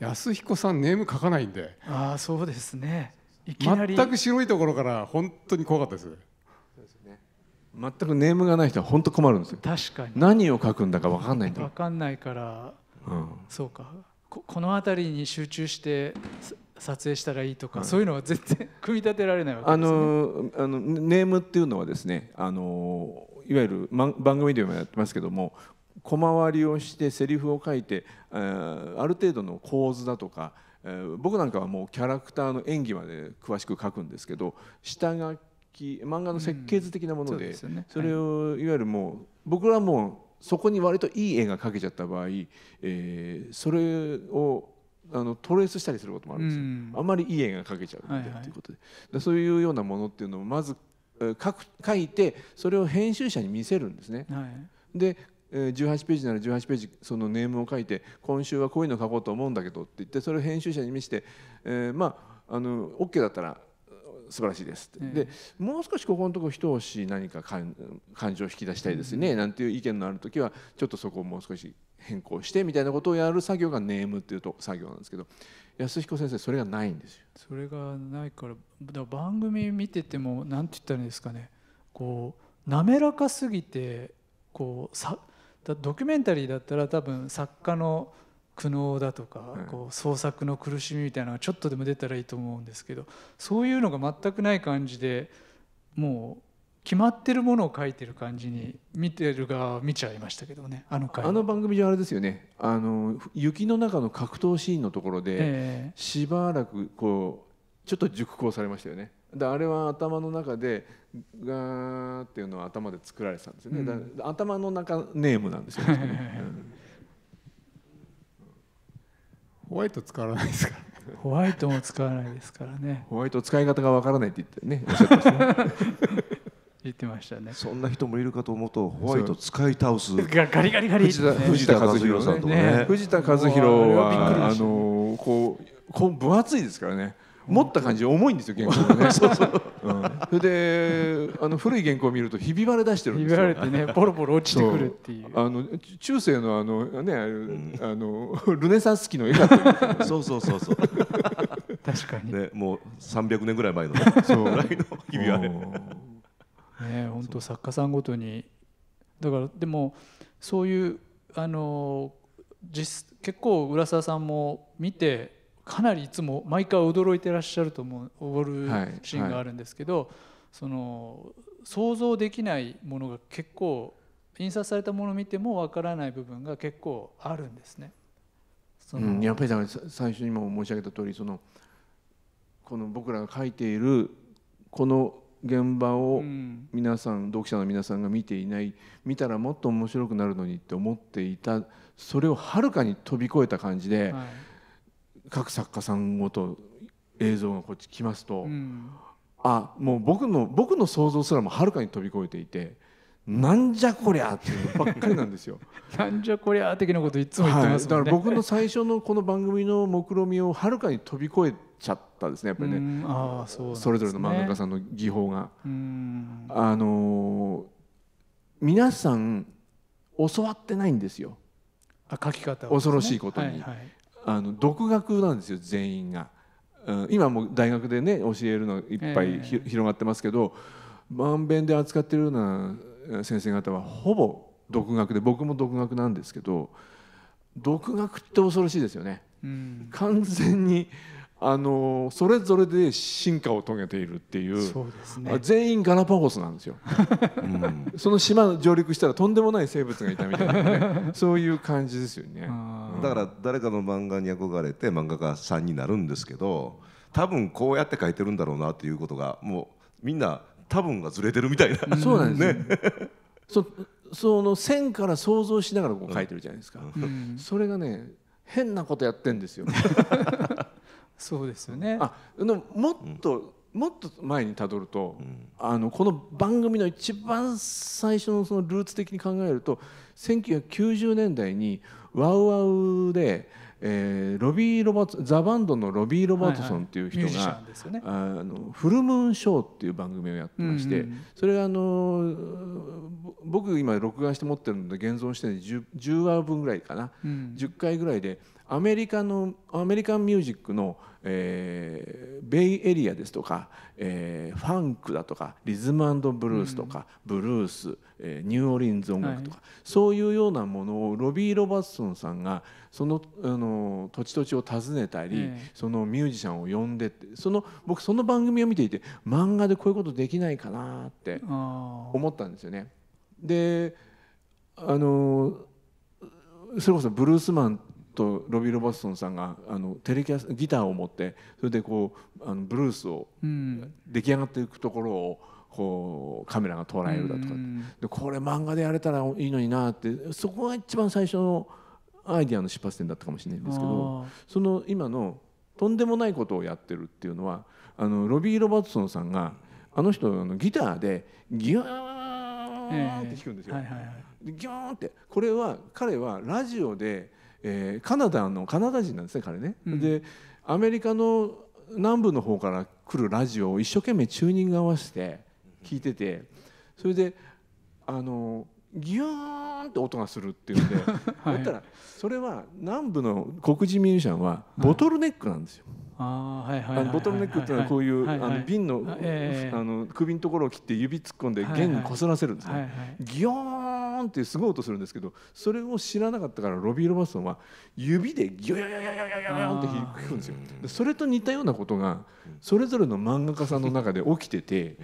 安彦さんネーム書かないんでああそうですね全く白いところから本当に怖かったです全くネームがない人は本当困るんですよ確かに何を書くんだか分かんないんだ分かんないから、うん、そうかここの辺りに集中して撮影したらいいとか、はい、そういうのは全然組み立てられないわけです、ね、あのあのネームっていうのはですねあのいわゆる番組でもやってますけども小回りをしてセリフを書いてある程度の構図だとか僕なんかはもうキャラクターの演技まで詳しく書くんですけど下書き漫画の設計図的なものでそれをいわゆるもう僕らもうそこに割といい絵が描けちゃった場合えそれをあのトレースしたりすることもあるんですよ、あんまりいい絵が描けちゃうみたいということで、そういうようなものっていうのをまず書く書いてそれを編集者に見せるんですね。で18ページなら18ページそのネームを書いて今週はこういうの書こうと思うんだけどって言ってそれを編集者に見せて、えー、まああの OK だったら素晴らしいですって、でもう少しここのとこ一押し何か感情を引き出したいですね、うん、なんていう意見のある時はちょっとそこをもう少し変更してみたいなことをやる作業がネームっていうと作業なんですけど安彦先生それがないんですよ。それがないからだから番組見てても何て言ったらいいんですかねこう滑らかすぎてこうさドキュメンタリーだったら多分作家の苦悩だとか、こう創作の苦しみみたいなのがちょっとでも出たらいいと思うんですけどそういうのが全くない感じでもう決まってるものを書いてる感じに見てる側は見ちゃいましたけどねあの回あの番組であれですよねあの雪の中の格闘シーンのところで、しばらくこうちょっと熟考されましたよね。であれは頭の中でガーっていうのは頭で作られてたんですよね、うん、頭の中ネームなんですよ、ねうん、ホワイト使わないですからホワイトも使わないですからねホワイト使い方がわからないって言ってね (laughs) 言ってましたねそんな人もいるかと思うとホワイト使い倒す (laughs) ガリガリガリ藤田和弘さんとかね、ね藤田和弘はあのこうこう分厚いですからね持った感じ重いんですよ原稿がね (laughs) そうそう、うん、それであの古い原稿を見るとひび割れ出してるんですよひび割れてねボロボロ落ちてくるっていうあの中世のあのねあの、うん、(laughs) ルネサンス期の絵だったそうそうそうそう確かに、ね、もう三百年ぐらい前のそうぐらいのひび割れね本当作家さんごとにだからでもそういうあの実結構浦沢さんも見てかなりいつも毎回驚いてらっしゃると思う驚るシーンがあるんですけど、はいはい、その想像できないものが結構印刷されたものを見てもわからない部分が結構あるんですね。うん、やっぱりだから最初にも申し上げた通りそのこの僕らが書いているこの現場を皆さん、うん、読者の皆さんが見ていない見たらもっと面白くなるのにって思っていたそれをはるかに飛び越えた感じで、はい各作家さんごと映像がこっち来ますと、うん、あもう僕の僕の想像すらもはるかに飛び越えていて。なんじゃこりゃっていうばっかりなんですよ。(laughs) なんじゃこりゃ的なこといつも言ってます、ねはい、だから僕の最初のこの番組の目論見をはるかに飛び越えちゃったですねやっぱりねあそう、ね、それぞれの漫画家さんの技法が。あのー、皆さん教わってないんですよ。あ書き方、ね、恐ろしいことに、はいはい、あの独学なんですよ全員が、うん、今も大学でね教えるのいっぱい広がってますけどまんべんで扱ってるような先生方はほぼ独学で僕も独学なんですけど独学って恐ろしいですよね。うん、完全にあのそれぞれで進化を遂げているっていうそうです、ね、全員ガラパゴスなんですよ、(laughs) うん、その島上陸したらとんでもない生物がいたみたいな、ね、(laughs) そういう感じですよね、うん、だから誰かの漫画に憧れて漫画家さんになるんですけど多分こうやって描いてるんだろうなっていうことがもうみんな多分がずれてるみたいな、そうなんですね (laughs) そその線から想像しながらこう描いてるじゃないですか、うん、それがね変なことやってんですよそうですよねあのもっと、もっと前にたどると、うん、あのこの番組の一番最初のそのルーツ的に考えると1990年代にワウワウで、えー、ロビー・ロバトザ・バンドのロビー・ロバートソンっていう人が、はいはいね、あのフルムーンショーっていう番組をやってまして、うんうん、それがあの僕今録画して持ってるので現存して 10, 話分ぐらいかな、うん、10回ぐらいでアメリカのアメリカンミュージックの「えー、ベイエリアですとか、えー、ファンクだとかリズムブルースとか、うん、ブルース、えー、ニューオリンズ音楽とか、はい、そういうようなものをロビー・ロバッソンさんがそのあの土地土地を訪ねたり、そのミュージシャンを呼んでってその僕その番組を見ていて漫画でこういうことできないかなって思ったんですよね。であのそれこそブルースマンとロビー・ロバーソンさんがあのテレキャスギターを持ってそれでこうあのブルースを出来上がっていくところをこうカメラが捉えるだとかでこれ漫画でやれたらいいのになってそこが一番最初のアイディアの出発点だったかもしれないんですけどその今のとんでもないことをやってるっていうのはあのロビー・ロバーソンさんがあの人のギターでギューンって弾くんですよ。ギューンってこれは彼はラジオでえー、カナダのカナダ人なんですね彼ね。うん、でアメリカの南部の方から来るラジオを一生懸命チューニング合わせて聞いててそれであのギューンって音がするって言うんで、(laughs) はい、ったらそれは南部の黒人ミュージシャンはボトルネックなんですよ。あボトルネックっていうのはこういう、あの瓶の,、えー、あの首のところを切って指突っ込んで弦こすらせるんですね。はいはい、ギョーンーンってすごい音するんですけどそれを知らなかったからロビー・ロバスソンは指でギョヨヨヨヨヨヨって弾くんですよ。それと似たようなことがそれぞれの漫画家さんの中で起きてて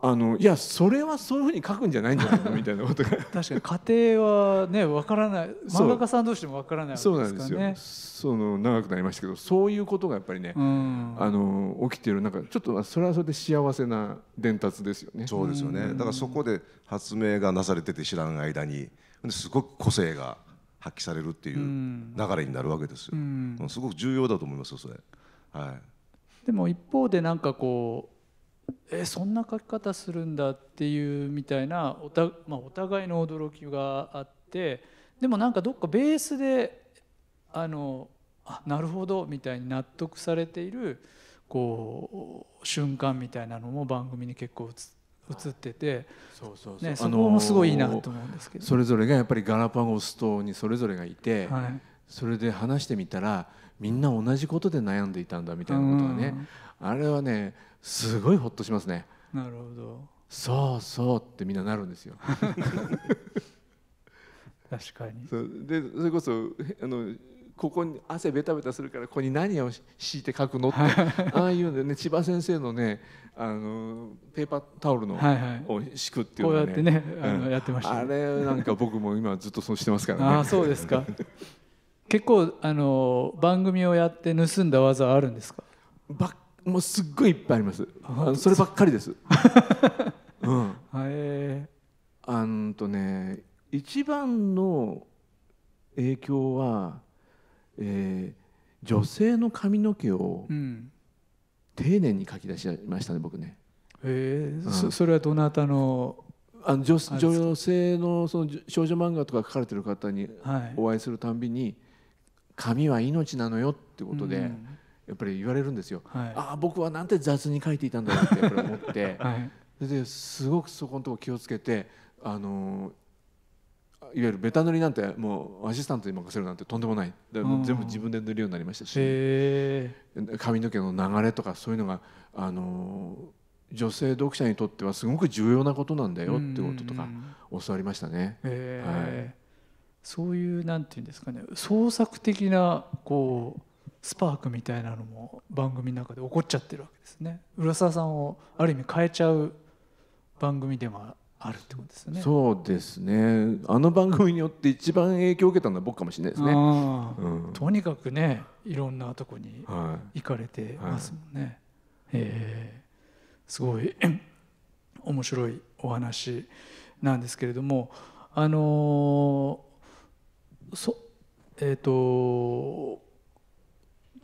あのいやそれはそういうふうに書くんじゃないんじゃないのみたいなことが (laughs) 確かに家庭はねわからない漫画家さん同士でもわからない、ね、そうなんですよその長くなりましたけどそういうことがやっぱりね、あの起きてるなんかちょっとそれはそれで幸せな伝達ですよねそうですよねだからそこで発明がなされてて知らん間にすごく個性が発揮されるっていう流れになるわけですよ、すごく重要だと思いますよそれはいでも一方でなんかこうえそんな書き方するんだっていうみたいなおた、まあ、お互いの驚きがあってでもなんかどっかベースであのあなるほどみたいに納得されているこう瞬間みたいなのも番組に結構映って。てそうそうね、そこもすごいいいなと思うんですけど、それぞれがやっぱりガラパゴス島にそれぞれがいて、はい、それで話してみたらみんな同じことで悩んでいたんだみたいなことはね、うん、あれはねすごいほっとしますねなるほどそうそうってみんななるんですよ (laughs) 確かにそうでそれこそあのここに汗ベタベタするからここに何を敷いて書くのってああいうのね千葉先生のねあのペーパータオルのを敷くっていうの、ねはいはい、こうやってね、あの、やってました、ね、あれなんか僕も今ずっとそうしてますからねあそうですか (laughs) 結構あの番組をやって盗んだ技あるんですかばっもうすっごいいっぱいあります。そればっかりです。(laughs) うん。えー、あんとね一番の影響は、えー、女性の髪の毛を、丁寧に書き出しましたね僕ね。えー、うん、そそれはどなたのあの女女性のその少女漫画とか書かれてる方にお会いするたんびに「髪は命なのよ」ってことで。うんやっぱり言われるんですよ、はい、ああ僕はなんて雑に書いていたんだろうってやっぱり思って (laughs) はい、ですごくそこのとこ気をつけてあのいわゆるベタ塗りなんてもうアシスタントに任せるなんてとんでもない全部自分で塗るようになりましたし髪の毛の流れとかそういうのがあの女性読者にとってはすごく重要なことなんだよってこととか教わりましたね。はい、そういうなんていうんですかね創作的なこうスパークみたいなのも番組の中で起こっちゃってるわけですね浦沢さんをある意味変えちゃう番組でもあるってことですねそうですねあの番組によって一番影響を受けたのは僕かもしれないですね、うん、とにかくねいろんなとこに行かれてますもんね、はいはい、えー、すごい (clears throat) 面白いお話なんですけれどもあのー、そえっ、ー、と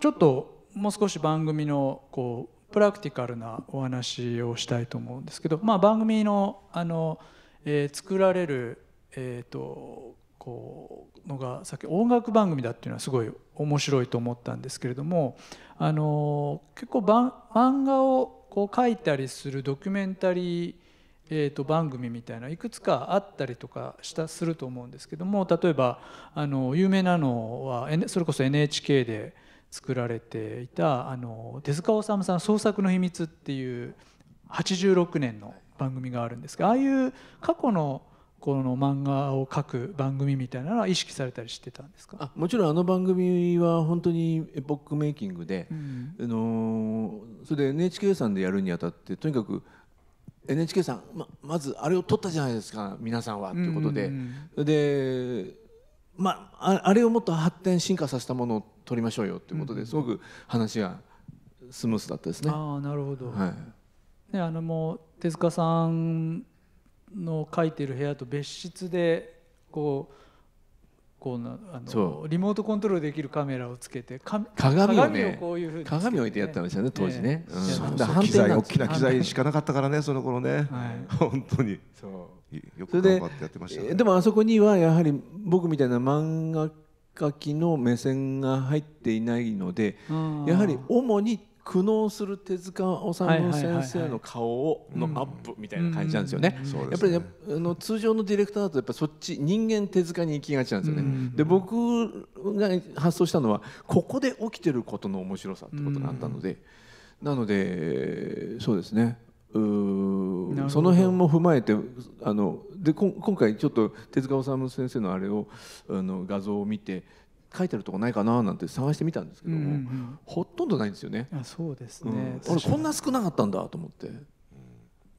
ちょっともう少し番組のこうプラクティカルなお話をしたいと思うんですけど、まあ、番組のあの、えー、作られる、えーと、こうのがさっき音楽番組だっていうのはすごい面白いと思ったんですけれどもあの結構漫画をこう書いたりするドキュメンタリーえー、と番組みたいないくつかあったりとかしたすると思うんですけども例えばあの有名なのはそれこそ NHK で作られていたあの手塚治虫さん「創作の秘密」っていう86年の番組があるんですがああいう過去のこの漫画を描く番組みたいなのは意識されたりしてたんですかあもちろんあの番組は本当にエポックメイキングで、うん、あのそれで NHK さんでやるにあたってとにかく NHK さんままずあれを撮ったじゃないですか皆さんはということで、うんうんうん、でまあ、あれをもっと発展進化させたものを取りましょうよっていうことですごく話がスムースだったですね。あなるほど、はい、ね、あのもう手塚さんの書いてる部屋と別室でこうこうなあのリモートコントロールできるカメラをつけて鏡を、ね,、こういうふうに、鏡を置いてやったんですよね当時ね、うん、そうそ大きな機材しかなかったからねその頃ね、はい、本当にそうよく頑張ってやってました、ね、でもあそこにはやはり僕みたいな漫画書きの目線が入っていないのでやはり主に苦悩する手塚治虫先生の顔をのアップみたいな感じなんですよね。やっぱり、ね、あの通常のディレクターだとやっぱそっち人間手塚に行きがちなんですよね。うんで僕が発想したのはここで起きてることの面白さってことがあったので、うん、なのでそうですねその辺も踏まえてあので今回ちょっと手塚治虫先生のあれをあの画像を見て書いてあるとこないかななんて探してみたんですけども、うんうん、ほとんどないんですよね。あそうですね、うん、こんな少なかったんだと思って。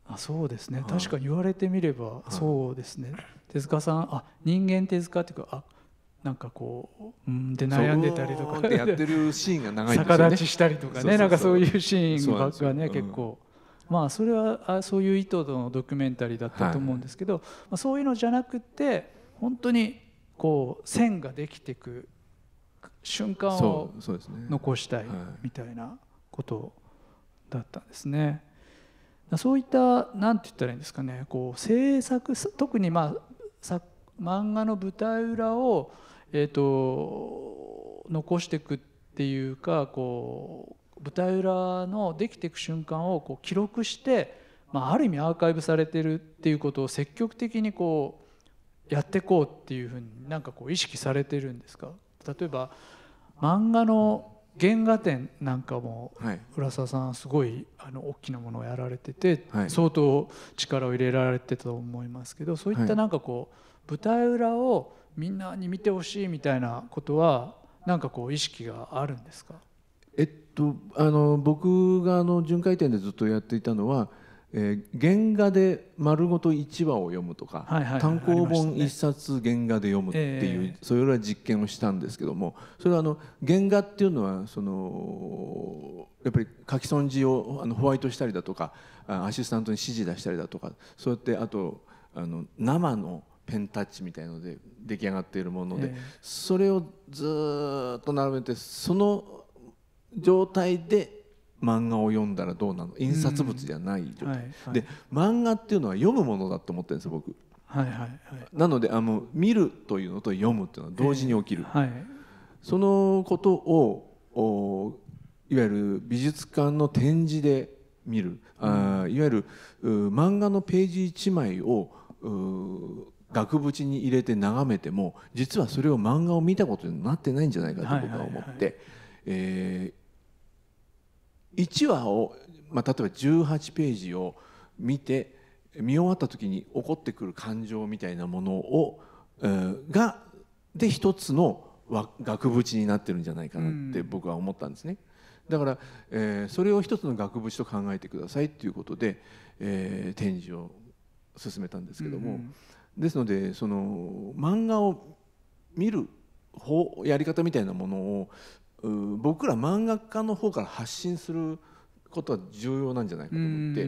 あそうですね、はい、確かに言われてみれば、そうですね、はい、手塚さんあ人間手塚っていうかあなんかこう、うん、で悩んでたりとかやってるシーンが長い、ね、逆立ちしたりとかねなんかそういうシーンがね結構まあそれはそういう意図のドキュメンタリーだったと思うんですけど、まそういうのじゃなくて本当にこう線ができていく瞬間を残したいみたいなことだったんですね。そういった何て言ったらいいんですかねこう制作特にまあ漫画の舞台裏を、えーと残していくっていうかこう舞台裏のできていく瞬間をこう記録して、まあ、ある意味アーカイブされてるっていうことを積極的にこうやっていこうっていうふうになんかこう意識されてるんですか例えば漫画の原画展なんかも浦沢さんすごいあの大きなものをやられてて相当力を入れられてたと思いますけどそういったなんかこう舞台裏をみんなに見てほしいみたいなことはなんかこう意識があるんですかえっとあの僕があの巡回展でずっとやっていたのは、えー、原画で丸ごと1話を読むとか、はいはいはい、単行本1冊原画で読むっていう、ねえー、それは実験をしたんですけどもそれはあの原画っていうのはそのやっぱり書き損じをあのホワイトしたりだとかアシスタントに指示出したりだとかそうやってあとあの生のペンタッチみたいので出来上がっているもので、えー、それをずっと並べてその状態で漫画を読んだらどうなの印刷物じゃない状態、うん、で、はいはい、漫画っていうのは読むものだと思ってるんです僕、はいはいはい、なのであの見るというのと読むっていうのは同時に起きる、えーはい、そのことをおいわゆる美術館の展示で見る、うん、あいわゆる漫画のページ一枚を額縁に入れて眺めても実はそれを漫画を見たことになってないんじゃないかと僕は思って、はいはいはい、えー1話を、まあ、例えば18ページを見て見終わった時に起こってくる感情みたいなものを、えー、がで一つの額縁になってるんじゃないかなって僕は思ったんですね。だから、えー、それを一つの額縁と考えてくださいっていうことで、えー、展示を進めたんですけども、うん、ですのでその漫画を見る方やり方みたいなものを僕ら漫画家の方から発信することは重要なんじゃないかと思って、え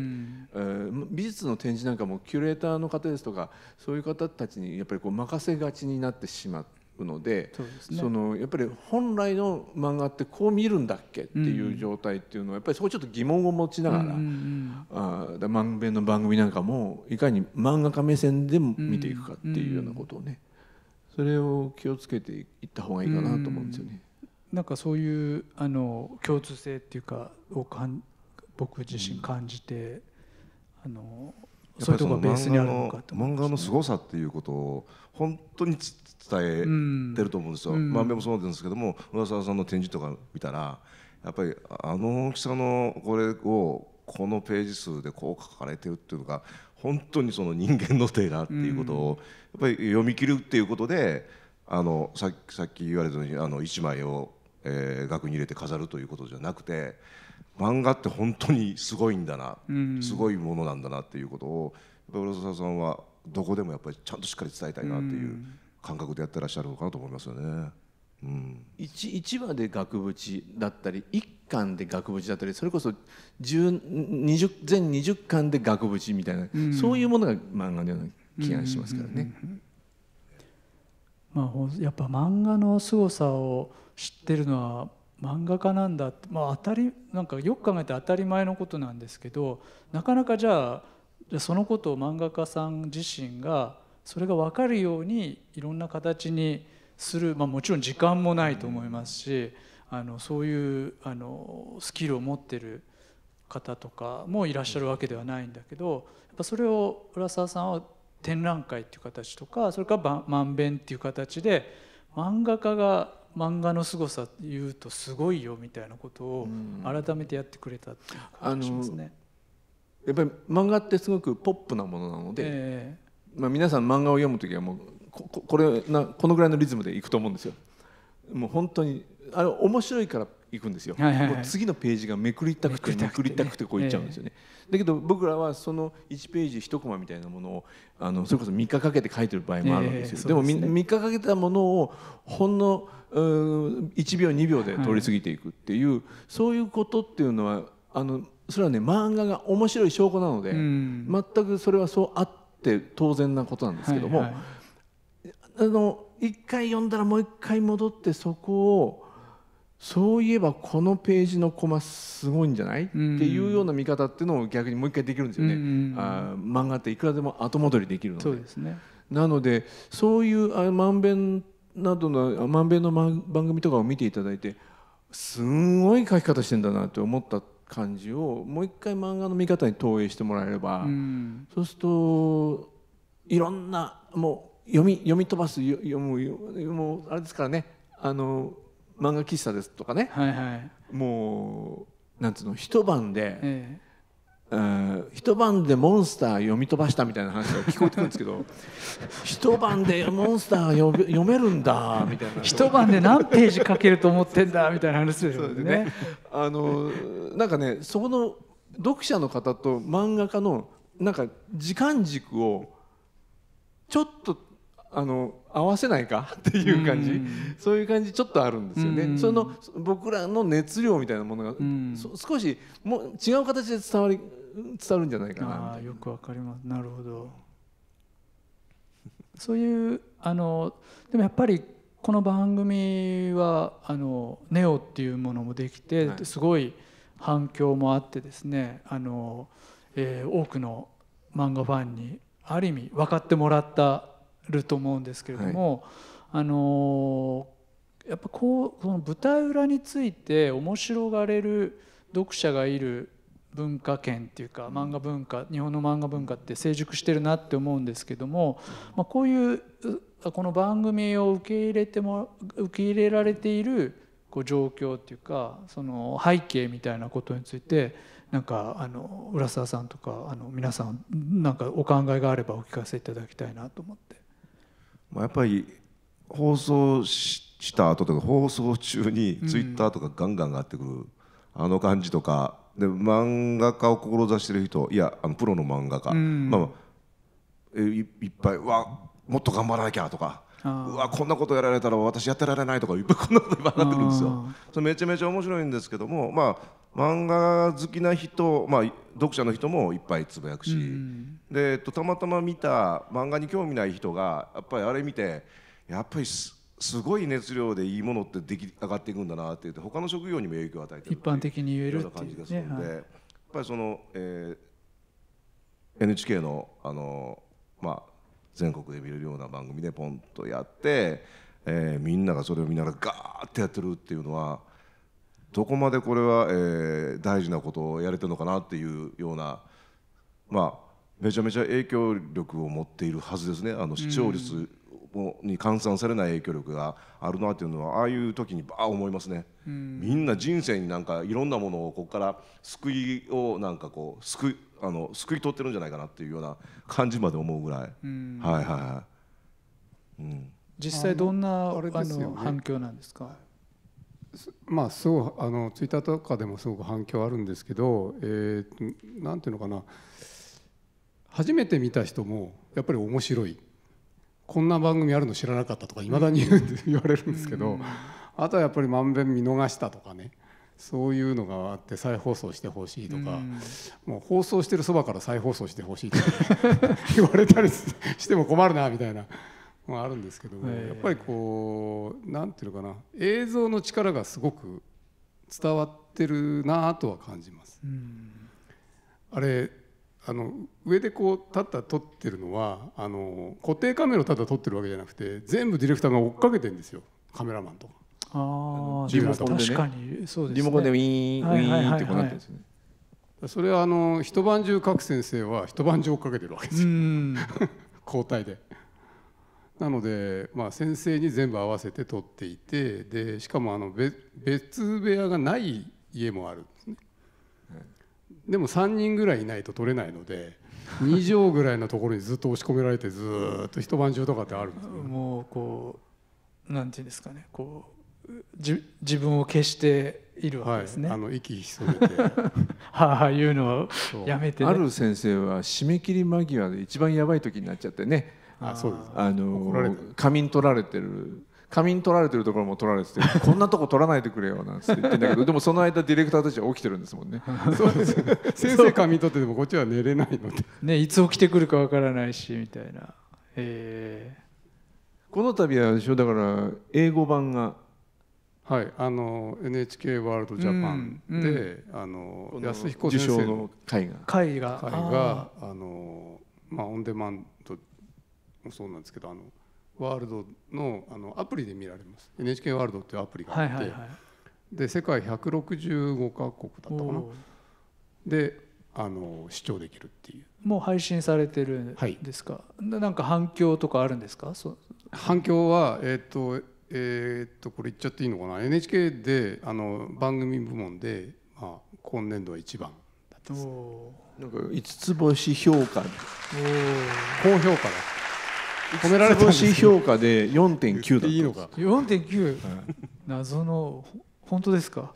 ー、美術の展示なんかもキュレーターの方ですとかそういう方たちにやっぱりこう任せがちになってしまうのでそ、ね、そのやっぱり本来の漫画ってこう見るんだっけっていう状態っていうのはやっぱりそこちょっと疑問を持ちながら漫画の番組なんかもいかに漫画家目線でも見ていくかっていうようなことをねそれを気をつけていった方がいいかなと思うんですよね。なんかそういうあの共通性っていうかをかん僕自身感じて、うん、あのそういうところがベースにあるのかと漫画の凄さっていうことを本当に伝えてると思うんですよ。うん、まあ、もそうなんですけども浦沢さんの展示とか見たらやっぱりあの大きさのこれをこのページ数でこう書かれてるっていうのが本当にその人間の手だっていうことをやっぱり読み切るっていうことであのさっき言われたようにあの1枚をえー、額に入れて飾るということじゃなくて漫画って本当にすごいんだな、うん、すごいものなんだなっていうことを浦沢さんはどこでもやっぱりちゃんとしっかり伝えたいなっていう感覚でやってらっしゃるのかなと思いますよね。うん、1, 1話で額縁だったり1巻で額縁だったりそれこそ20全20巻で額縁みたいな、うん、そういうものが漫画のような気がしますからね。うんうんうんうんまあ、やっぱ漫画の凄さを知ってるのは漫画家なんだって、まあ、当たりなんかよく考えて当たり前のことなんですけどなかなかじゃあそのことを漫画家さん自身がそれが分かるようにいろんな形にする、まあ、もちろん時間もないと思いますしあのそういうあのスキルを持ってる方とかもいらっしゃるわけではないんだけどやっぱそれを浦沢さんは展覧会っていう形とかそれからまんべんっていう形で漫画家が漫画の凄さ言うとすごいよみたいなことを改めてやってくれたっていう感じですね。やっぱり漫画ってすごくポップなものなので、えー、まあ、皆さん漫画を読む時はもうここれなこのぐらいのリズムでいくと思うんですよ。もう本当にあれ面白いから行くんですよ、はいはいはい、次のページがめくりたくてめくりたくてこういっちゃうんですよね、えだけど僕らはその1ページ1コマみたいなものをあのそれこそ3日かけて書いてる場合もあるんですよ、えでも3日かけたものをほんの1秒2秒で通り過ぎていくっていう、はい、そういうことっていうのはあのそれはね漫画が面白い証拠なので、全くそれはそうあって当然なことなんですけども、はいはい、あの一回読んだらもう一回戻ってそこをそういえばこのページのコマすごいんじゃない、うん、っていうような見方っていうのを逆にもう一回できるんですよね、うん、あ漫画っていくらでも後戻りできるのでそうです、ね、なのでそういうあまんべんなどのまんべんの番組とかを見ていただいてすんごい書き方してんだなって思った感じをもう一回漫画の見方に投影してもらえれば、うん、そうするといろんなもう読み読み飛ばす読むもうあれですからねあの漫画喫茶ですとかね、はいはい、もうなんつうの一晩で、ええ、一晩でモンスター読み飛ばしたみたいな話が聞こえてくるんですけど (laughs) 一晩でモンスター読読めるんだみたいな一晩で何ページ書けると思ってんだみたいな話ですよね。ねあのなんかねそこの読者の方と漫画家のなんか時間軸をちょっとあの合わせないか (laughs) っていう感じ、うん、そういう感じちょっとあるんですよね、うん、その僕らの熱量みたいなものが、うん、少しもう違う形で伝わり伝わるんじゃないかなあよくわかりますなるほど (laughs) そういうあのでもやっぱりこの番組はあのネオっていうものもできて、はい、すごい反響もあってですねあの、えー、多くの漫画ファンにある意味分かってもらったると思うんですけれども、はい、あのやっぱこうその舞台裏について面白がれる読者がいる文化圏っていうか漫画文化日本の漫画文化って成熟してるなって思うんですけども、まあ、こういうこの番組を受け入れても受け入れられているこう状況っていうかその背景みたいなことについてなんかあの浦沢さんとかあの皆さんなんかお考えがあればお聞かせいただきたいなと思って。まあ、やっぱり放送した後とか放送中にツイッターとかガンガン上がってくる、うん、あの感じとかで漫画家を志してる人いやあのプロの漫画家、うん、まあ、えいっぱいわもっと頑張らなきゃとかうわこんなことやられたら私やってられないとかいっぱいこんなこと上がってくるんですよ。それめちゃめちゃ面白いんですけども、まあ、漫画好きな人、まあ、読者の人もいっぱいつぶやくし、でと、たまたま見た漫画に興味ない人がやっぱりあれ見てやっぱりすすごい熱量でいいものって出来上がっていくんだなって言って他の職業にも影響を与えてる一般的に言えるっていうような感じがするんで、ねはい、やっぱりその、えー、NHK のあの、まあ、全国で見れるような番組でポンとやって、えー、みんながそれを見ながらガーってやってるっていうのはどこまでこれは、えー、大事なことをやれてるのかなっていうようなまあめちゃめちゃ影響力を持っているはずですねあの視聴率に換算されない影響力があるなっていうのはああいう時にばあ思いますね、ん、みんな人生になんかいろんなものをここから救いをなんかこう救いあの救い取ってるんじゃないかなっていうような感じまで思うぐらい、はいはいはい、うん、実際どんなあれ、の反響なんですかまあ、そうあのツイッターとかでもすごく反響あるんですけど、えー、なんていうのかな初めて見た人もやっぱり面白いこんな番組あるの知らなかったとかいまだに (laughs) 言われるんですけど、あとはやっぱりまんべん見逃したとかねそういうのがあって再放送してほしいとか、もう放送してるそばから再放送してほしいとか (laughs) 言われたりしても困るなみたいな。まあ、あるんですけども、やっぱりこうなんていうのかな映像の力がすごく伝わってるなとは感じます。あれあの上でこう立った撮ってるのはあの固定カメラをただた撮ってるわけじゃなくて全部ディレクターが追っかけてるんですよカメラマンとか。あリモコンで、ね、確かにそうです、ね、リモコンでウィーン、ウィーンってこうなってるんですね。それはあの一晩中各先生は一晩中追っかけてるわけですよ (laughs) 交代でなので、まあ、先生に全部合わせて取っていてでしかもあの別部屋がない家もあるんですね、でも3人ぐらいいないと取れないので2畳ぐらいのところにずっと押し込められてずっと一晩中とかってあるんですよ、ね、(laughs) もうこうなんていうんですかねこうじ自分を消しているわけですね、はい、あの息潜めて (laughs) はあいうのをやめて、ね、ある先生は締め切り間際で一番やばい時になっちゃってねあそうですあの仮眠取られてる仮眠取られてるところも取られてて (laughs) こんなとこ取らないでくれよなんて言ってんだけどでもその間ディレクターたちは起きてるんですもんね (laughs) そうです先生仮眠取っててもこっちは寝れないので、ね、いつ起きてくるかわからないしみたいな、えー、この度はだから英語版がはいあの NHK ワールドジャパンで、うんうん、あの安彦先生の会が会があの、まあ、オンデマンドもそうなんですけどあのワールドのあのアプリで見られます NHK ワールドっていうアプリがあって、はいはいはい、で世界165カ国だったかなであの視聴できるっていうもう配信されてるんですか、はい、なんか反響とかあるんですか反響はえっ、とえー、っとこれ言っちゃっていいのかな NHK であの番組部門で、まあ、今年度は一番だったです、なんか5つ星評価高評価だった褒められ分子評価で4.9だったいいのか4.9、謎の本当ですか、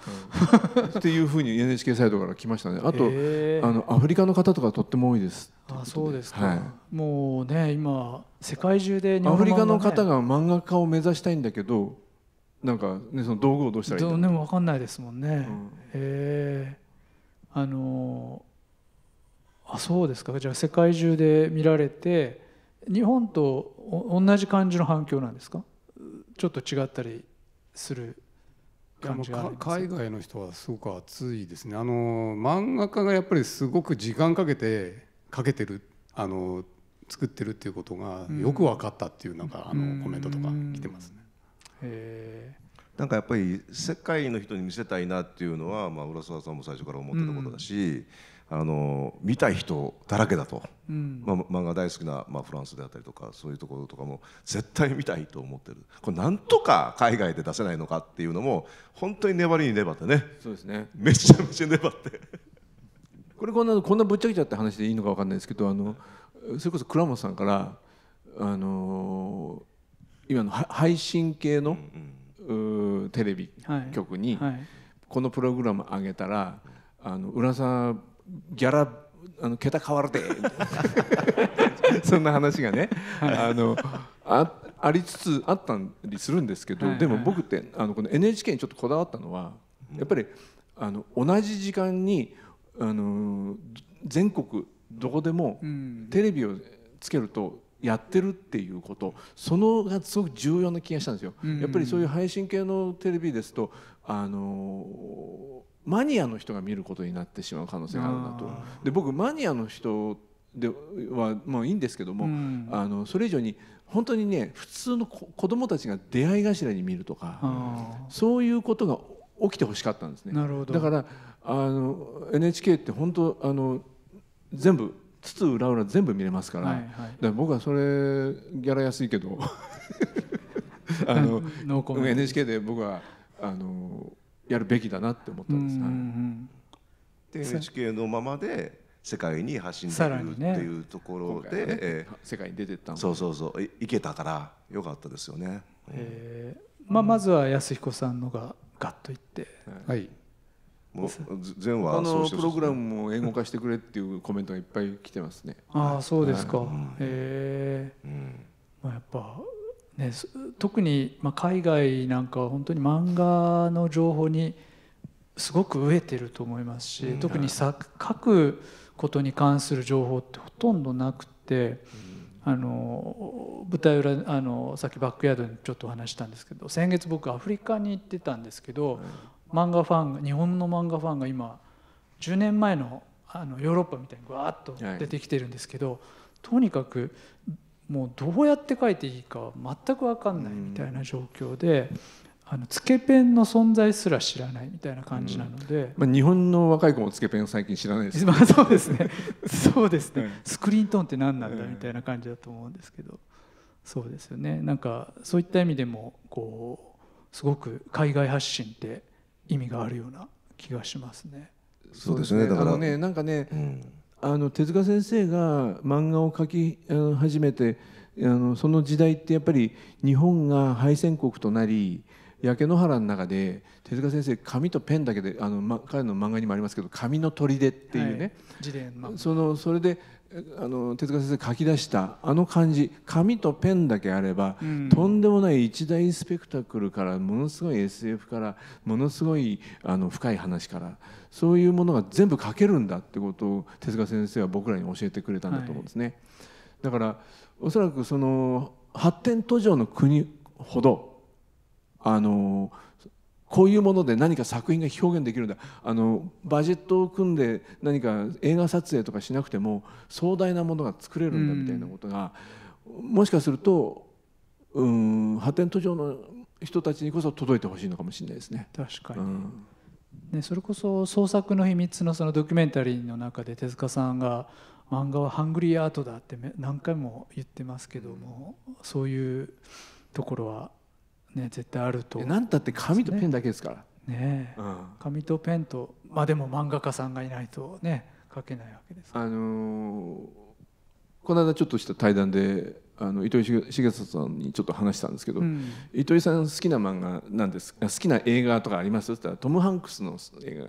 うん、っていうふうに NHK サイトから来ましたねあと、えー、あのアフリカの方とかとっても多いですあそうですか、はい、もうね今世界中で、ね、アフリカの方が漫画家を目指したいんだけどなんか、ね、その道具をどうしたらいいかでもわかんないですもんね、うん、えー、あのあそうですかじゃあ世界中で見られて日本と同じ感じの反響なんですかちょっと違ったりする感じが海外の人はすごく熱いですねあの漫画家がやっぱりすごく時間かけてかけてるあの作ってるっていうことがよく分かったっていうなんか、うん、あのコメントとか来てますね。なんかやっぱり世界の人に見せたいなっていうのは、まあ、浦沢さんも最初から思ってたことだし、あの見たい人だらけだと、うん、まあ、漫画大好きな、まあ、フランスであったりとかそういうところとかも絶対見たいと思ってるこれなんとか海外で出せないのかっていうのも本当に粘りに粘ってねそうですねめちゃめちゃ粘ってこれこんなこんなぶっちゃけちゃって話でいいのか分かんないですけどあのそれこそ倉本さんからあのー、今の配信系の、うんうん、テレビ局に、はいはい、このプログラム上げたらあの浦沢ギャラあの桁変わるで (laughs) そんな話がね、はい、あのあありつつあったりするんですけど、はいでも僕ってあのこの NHK にちょっとこだわったのは、うん、やっぱりあの同じ時間にあの全国どこでもテレビをつけるとやってるっていうことそのがすごく重要な気がしたんですよ。うんうん、やっぱりそういう配信系のテレビですとあのマニアの人が見ることになってしまう可能性があるなと。で僕マニアの人ではまあいいんですけども、うん、あのそれ以上に本当にね普通の子供たちが出会い頭に見るとかそういうことが起きてほしかったんですね。なるほどだからあの NHK って本当あの全部津々浦々全部見れますからはいはい、から僕はそれギャラ安いけど (laughs) あの NHK (laughs) で僕はあのやるべきだなって思ったんです、で NHK のままで世界に発信できるっていうところで、ねえー、世界に出てったそうそうそう行けたからよかったですよね、うん、えー、まあ、まずは安彦さんのがガッと言って、はい、もう前話あのプログラムも英語化してくれっていうコメントがいっぱい来てますねああそうですか、はい、へえ、うん、まあ、やっぱね、特に、まあ、海外なんかは本当に漫画の情報にすごく飢えてると思いますし、うん、特に書くことに関する情報ってほとんどなくて、うん、あの舞台裏あのさっきバックヤードにちょっとお話したんですけど先月僕アフリカに行ってたんですけど、うん、漫画ファン日本の漫画ファンが今10年前のあのヨーロッパみたいにぐわっと出てきてるんですけど、はい、とにかくもうどうやって書いていいか全く分かんないみたいな状況で。あのつけペンの存在すら知らないみたいな感じなので、うん、まあ、日本の若い子もつけペン最近知らないです、(laughs) まあそうですね (laughs) そうですね、スクリーントーンって何なんだみたいな感じだと思うんですけど、そうですよねなんかそういった意味でもこうすごく海外発信って意味があるような気がしますね。そうですね、ね、だからねなんかね、うんあの手塚先生が漫画を描き始めてあのその時代ってやっぱり日本が敗戦国となり焼け野原の中で手塚先生紙とペンだけであの、ま、彼の漫画にもありますけど「紙の砦」っていうね、はい、そのそれであの手塚先生書き出したあの感じ紙とペンだけあれば、うん、とんでもない一大スペクタクルからものすごい SF からものすごいあの深い話からそういうものが全部書けるんだってことを手塚先生は僕らに教えてくれたんだと思うんですね。はい、だからおそらくその発展途上の国ほどあのこういうもので何か作品が表現できるんだあのバジェットを組んで何か映画撮影とかしなくても壮大なものが作れるんだみたいなことが、うん、もしかするとうん発展途上の人たちにこそ届いてほしいのかもしれないですね。確かに、うんね、それこそ創作の秘密のそのドキュメンタリーの中で手塚さんが漫画はハングリーアートだって何回も言ってますけども、そういうところはね、絶対あると、何たって紙とペンだけですから。ね、うん、紙とペンと、まあ、でも漫画家さんがいないとね書けないわけです、あのー、この間ちょっとした対談であの糸井重里さんにちょっと話したんですけど、うん、糸井さん好きな漫画なんです好きな映画とかありますって言ったらトム・ハンクスの映画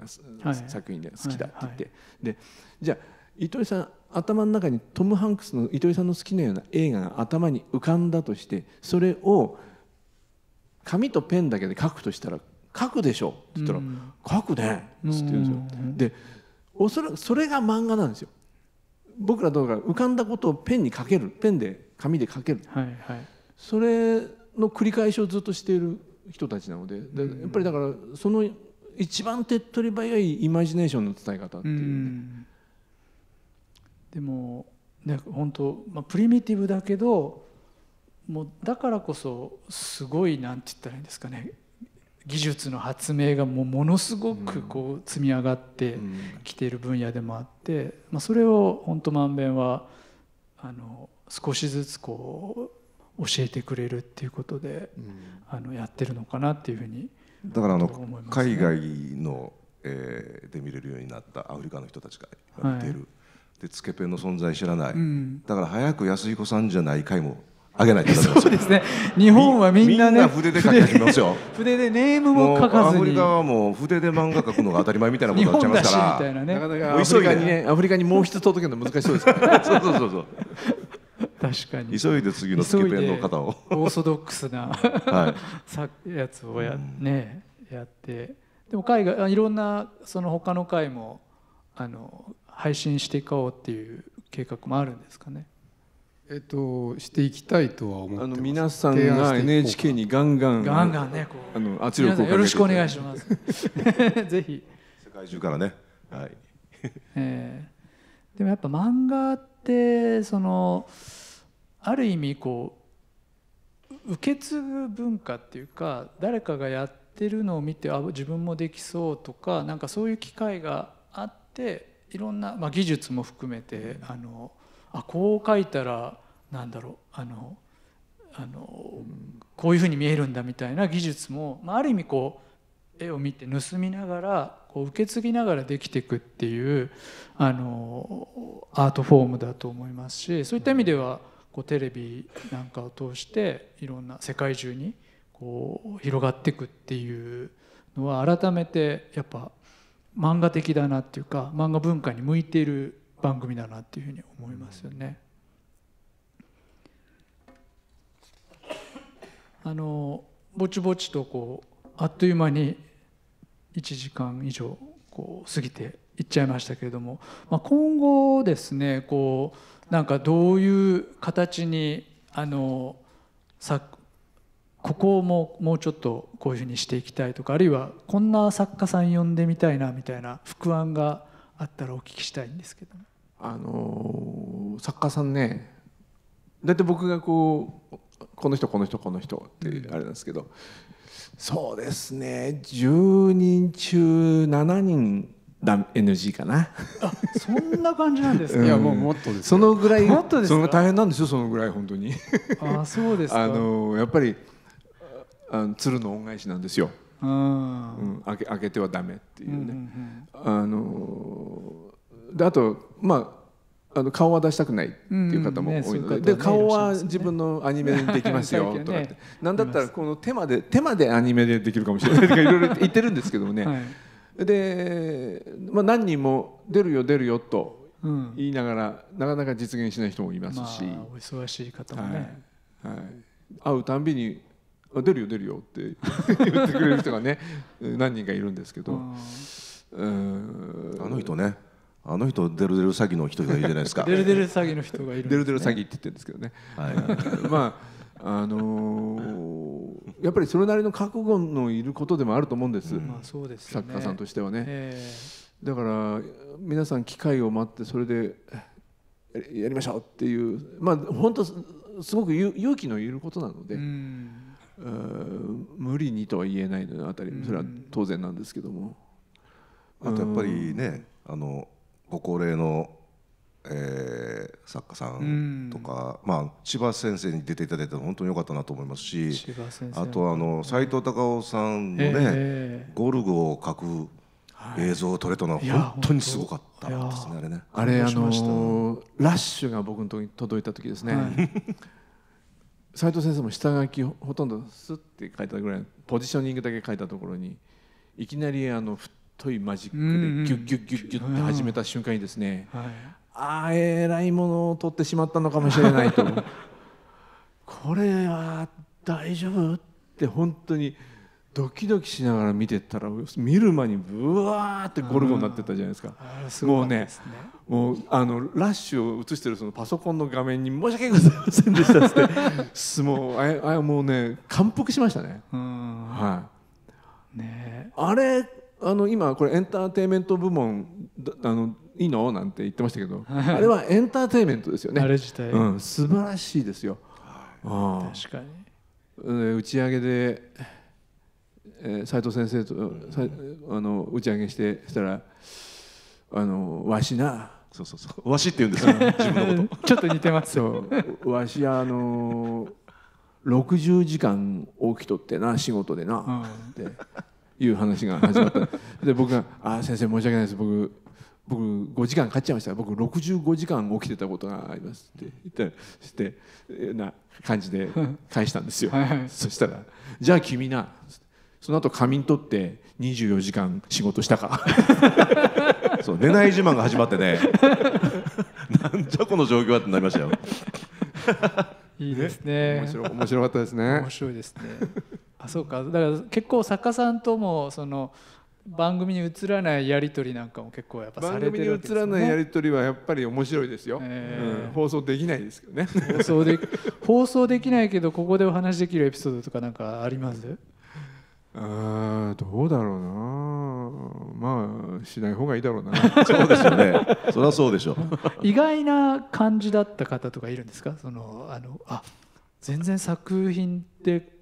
が、はい、作品で好きだって言って、はいはい、でじゃあ糸井さん頭の中にトム・ハンクスの糸井さんの好きなような映画が頭に浮かんだとしてそれを、うん紙とペンだけで書くとしたら書くでしょ」って言ったら「書くね」っつって言うんですよ。でおそらくそれが漫画なんですよ。僕らどうか浮かんだことをペンに書けるペンで紙で書ける、はいはい、それの繰り返しをずっとしている人たちなのででやっぱりだからその一番手っ取り早いイマジネーションの伝え方っていう、ねうでもね本当まあプリミティブだけどもうだからこそすごいなんて言ったらいいんですかね技術の発明がもうものすごくこう積み上がってきている分野でもあって、まあ、それを本当まんべんはあの少しずつこう教えてくれるっていうことで、あのやってるのかなっていうふうにだからあの、ね、海外の、えー、で見れるようになったアフリカの人たちが見てる、はい、でつけペンの存在知らない、うん、だから早く安彦さんじゃないいもあげないと (laughs) そうですね日本はみんなね筆で書きますよ (laughs) 筆でネームも書かずにアフリカはもう筆で漫画書くのが当たり前みたいなことになっちゃいますからね、なかなか急いでにねアフリカにもう一つ届けるの難しそうですから、ね、(laughs) そうそうそうそう確かに急いで次のスケベンの方をオーソドックスな、はい、やつをや,、ね、やってでも海外いろんなその他の回もあの配信していこうっていう計画もあるんですかねえっと、していきたいとは思ってあの皆さんが NHK にガンガンガンガンねこうあの圧力をよろしくお願いします (laughs) ぜひ世界中からねはい、(laughs) えー、でもやっぱ漫画ってそのある意味こう受け継ぐ文化っていうか誰かがやってるのを見てあ自分もできそうとかなんかそういう機会があっていろんな、まあ、技術も含めてあの、あこう書いたらなんだろうあのあのこういうふうに見えるんだみたいな技術も、まあ、ある意味こう絵を見て盗みながらこう受け継ぎながらできていくっていうあのアートフォームだと思いますしそういった意味ではこうテレビなんかを通していろんな世界中にこう広がっていくっていうのは改めてやっぱ漫画的だなっていうか漫画文化に向いている番組だなっていうふうに思いますよね。あのぼちぼちとこうあっという間に1時間以上こう過ぎていっちゃいましたけれども、まあ、今後ですねこうなんかどういう形にあのさここをももうちょっとこういうふうにしていきたいとかあるいはこんな作家さん呼んでみたいなみたいな副案があったらお聞きしたいんですけども。あの作家さんね大体僕がこうこの人この人この人ってあれなんですけど、そうですね10人中7人だ NG かなあそんな感じなんですか、ねうん、いやもうもっとです、そのぐらいもっとです大変なんですよそのぐらい本当にあそうですあのやっぱりあの鶴の恩返しなんですようん、開け開けてはダメっていうね、うんうんうん、あのであとまああの顔は出したくないっていう方も多いのでうんね、顔は自分のアニメでできますよ (laughs) とかって、ね、なんだったらこの手まで手までアニメでできるかもしれないとかいろいろ言ってるんですけどもね、はい、で、まあ、何人も出るよ出るよと言いながら、うん、なかなか実現しない人もいますし、まあ、お忙しい方もね、はい、はい、会うたんびに「出るよ出るよ」って (laughs) 言ってくれる人がね何人かいるんですけど。うんあの人ねあの人デルデル詐欺の人がいるじゃないですかデルデル詐欺の人がいる、ね、デルデル詐欺って言ってるんですけどね、はい、まああのー、やっぱりそれなりの覚悟のいることでもあると思うんです,、まあ、そうです作家さんとしてはね、えー、だから皆さん機会を待ってそれでやりましょうっていうまあ本当すごく勇気のいることなので、うん無理にとは言えないのあたりそれは当然なんですけども。あとやっぱりねあのご高齢の、えー、作家さんとか、まあ、千葉先生に出ていただいたの本当に良かったなと思いますし千葉あとあの斎藤孝夫さんのね、えー、ゴルゴを描く映像を撮れたのは本当にすごかったですねあれね。あれあのラッシュが僕のとに届いた時ですね。はい (laughs) 藤先生も下書きほとんどスッて書いたぐらいポジショニングだけ書いたところにいきなりあの振っといマジックでギュッギュッギュッギュッって始めた瞬間にですね、はい、ああえらいものを取ってしまったのかもしれないと (laughs) これは大丈夫って本当にドキドキしながら見てたら見る間にブワーってゴルゴになってたじゃないですか、もうねもうあのラッシュを映してるそのパソコンの画面に申し訳ございませんでしたってもうああもうね感服しましたね。はい、ねあれあの今これエンターテインメント部門あのいいのなんて言ってましたけど、あれはエンターテインメントですよねあれ自体、うん、素晴らしいですよ、はい、確かに打ち上げで斎、えー、藤先生と、うん、あの打ち上げしてしたらあの「わしな」そうそうそうわしって言うんですよ自分のこと (laughs) ちょっと似てますそうわしあのー60時間起きとってな仕事でな、うん、っていう話が始まったで僕が「あ先生申し訳ないです僕僕5時間かっちゃいました僕65時間起きてたことがあります」って言ったらしてな感じで返したんですよはい、そしたら「じゃあ君な」その後仮眠取って24時間仕事したか (laughs) そう寝ない自慢が始まってね (laughs) なんじゃこの状況はってなりましたよいいですね面白面白かったですね面白いですねあそうかだから結構作家さんともその番組に映らないやり取りなんかも結構やっぱされてるわけですよ、ね、番組に映らないやり取りはやっぱり面白いですよ、えーうん、放送できないですけどね放送で (laughs) 放送できないけどここでお話できるエピソードとかなんかありますあどうだろうなまあしない方がいいだろうな (laughs) そうですよねそりゃそうでしょ意外な感じだった方とかいるんですかそのあのあ全然作品って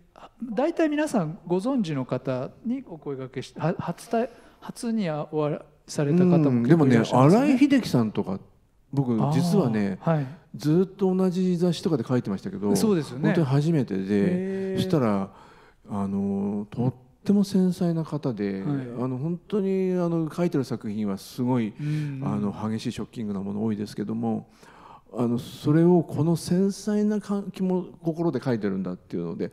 大体皆さんご存知の方にお声がけして初初にはおわされた方も、ね、でもね新井秀樹さんとか僕実はね、はい、ずっと同じ雑誌とかで書いてましたけどそうですよ、ね、本当に初めてでそしたらあのとっても繊細な方で、はい、あの本当にあの書いてる作品はすごい、うんあの激しいショッキングなもの多いですけどもあのそれをこの繊細な気も心で書いてるんだっていうので。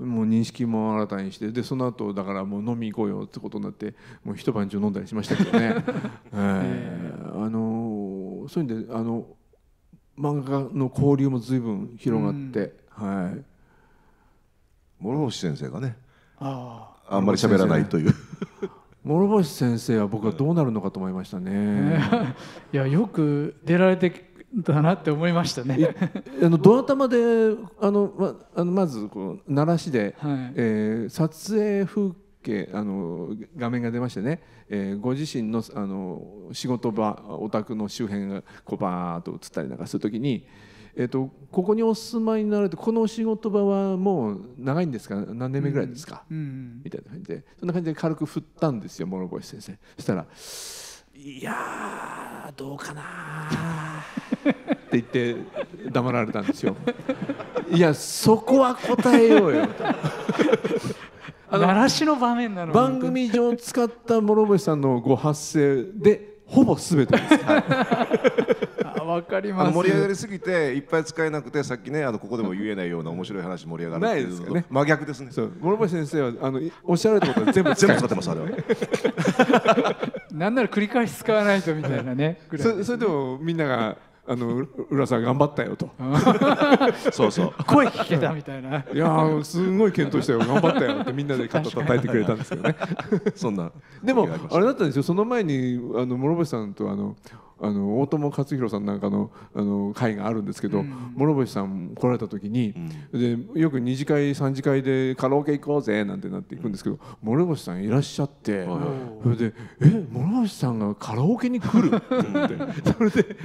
もう認識も新たにしてでその後だからもう飲み行こうよってことになってもう一晩中飲んだりしましたけどね、(laughs) えー、あのそういうんであの漫画の交流も随分広がって、うん、はい、諸星先生がねああんまり喋らないという。諸星先生は僕はどうなるのかと思いましたね。いやよく出られてだなって思いましたね。あの (laughs) ドア玉であのまあのまずこう奈良市で、はい、えー、撮影風景あの画面が出ましてね、えー、ご自身のあの仕事場お宅の周辺がこうバーッと映ったりなんかするときに。えっと、ここにお住まいになられてこのお仕事場はもう長いんですか何年目ぐらいですか、うんうん、みたいな感じでそんな感じで軽く振ったんですよ諸星先生そしたら「いやどうかな」(laughs) って言って黙られたんですよ。いやそこは答えようよ鳴らしの場面なの番組上使った諸星さんのご発声でほぼ全てです。はいわかります盛り上がりすぎていっぱい使えなくてさっきねあのここでも言えないような面白い話盛り上がるないですよね真逆ですねそう諸星先生はあのおっしゃられたことは全部全部使ってますあれは (laughs) なんなら繰り返し使わないとみたいなね (laughs) それでもみんながあの浦さん頑張ったよと (laughs) そうそう声聞けたみたいないやすごい検討したよ頑張ったよってみんなで肩叩いてくれたんですけどねそんなでもあれだったんですよその前にあの諸星さんとあのあの大友克洋さんなんかのあの会があるんですけど、うん、諸星さん来られた時に、うん、でよく二次会三次会でカラオケ行こうぜなんてなっていくんですけど、諸星さんいらっしゃって、それで「え諸星さんがカラオケに来る?」ってってそれで。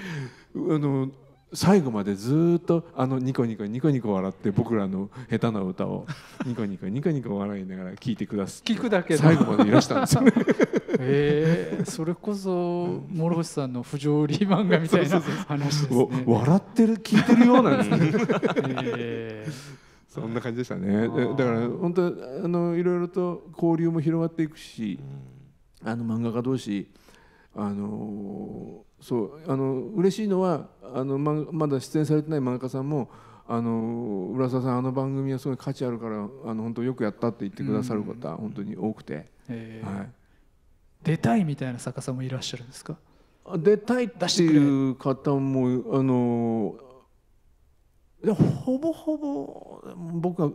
あの最後までずっとあのニコニコニコニコ笑って僕らの下手な歌を (laughs) ニコニコニコニコ笑いながら聞いてくだす聞くだけ最後までいらしたんですよねえー、それこそ諸星さんの不条理漫画みたいな話ですね笑ってる聞いてるようなんですね、え (laughs) ーそんな感じでしたね。だから本当あのいろいろと交流も広がっていくし、うん、あの漫画家同士あのそうあの嬉しいのはあのままだ出演されてない漫画家さんもあの浦沢さんあの番組はすごい価値あるからあの本当よくやったって言ってくださる方、本当に多くて、はい、出たいみたいな作家さんもいらっしゃるんですか出たいっていう方もあのほぼほぼ僕は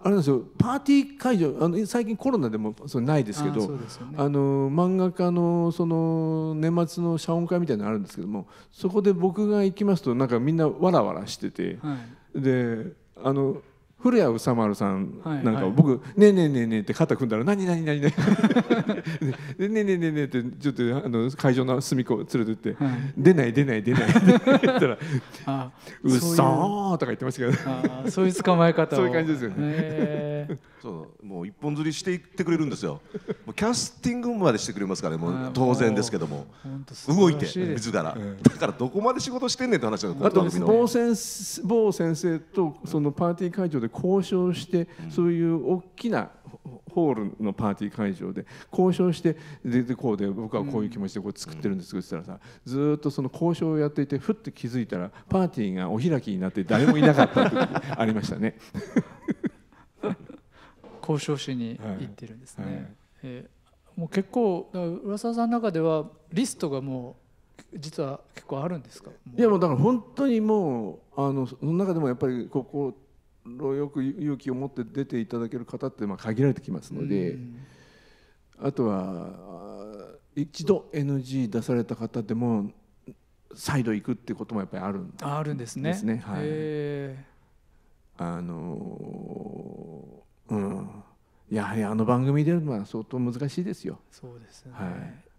あれなんですよパーティー会場あの最近コロナでもそれないですけどあ、ね、あの漫画家のその年末の謝恩会みたいなのあるんですけどもそこで僕が行きますとなんかみんなわらわらしてて、はい、であの古谷宇佐丸さんなんか僕「ねえねえねえねえ」って肩組んだら「何何何何」(laughs)「ねえねえねえねえ」ってちょっとあの会場の隅っこ連れてって「出ない出ない出ない」(laughs) って言ったら「うっそー」とか言ってましたけどそういう捕まえ方 (laughs) そういう感じですよね。そうもう一本釣りしていってくれるんですよもうキャスティングまでしてくれますからねもう当然ですけども動いて自ら、えー、だからどこまで仕事してんねんって話なんですあ某先生とそのパーティー会場で交渉して、うん、そういう大きなホールのパーティー会場で交渉して出てこうで僕はこういう気持ちでこう作ってるんですって言ったらさずっとその交渉をやっていてふって気づいたらパーティーがお開きになって誰もいなかった時ありましたね。(laughs) 交渉しに行ってるんですね。はい、えー、もう結構浦沢さんの中ではリストがもう実は結構あるんですかいやもうだから本当にもうあのその中でもやっぱりここよく勇気を持って出ていただける方ってまあ限られてきますので、あとは一度 NG 出された方でも再度行くっていうこともやっぱりあるんですね。あるんですね。はい、あのうん、やはりあの番組でるのは相当難しいですよ。そうですね、は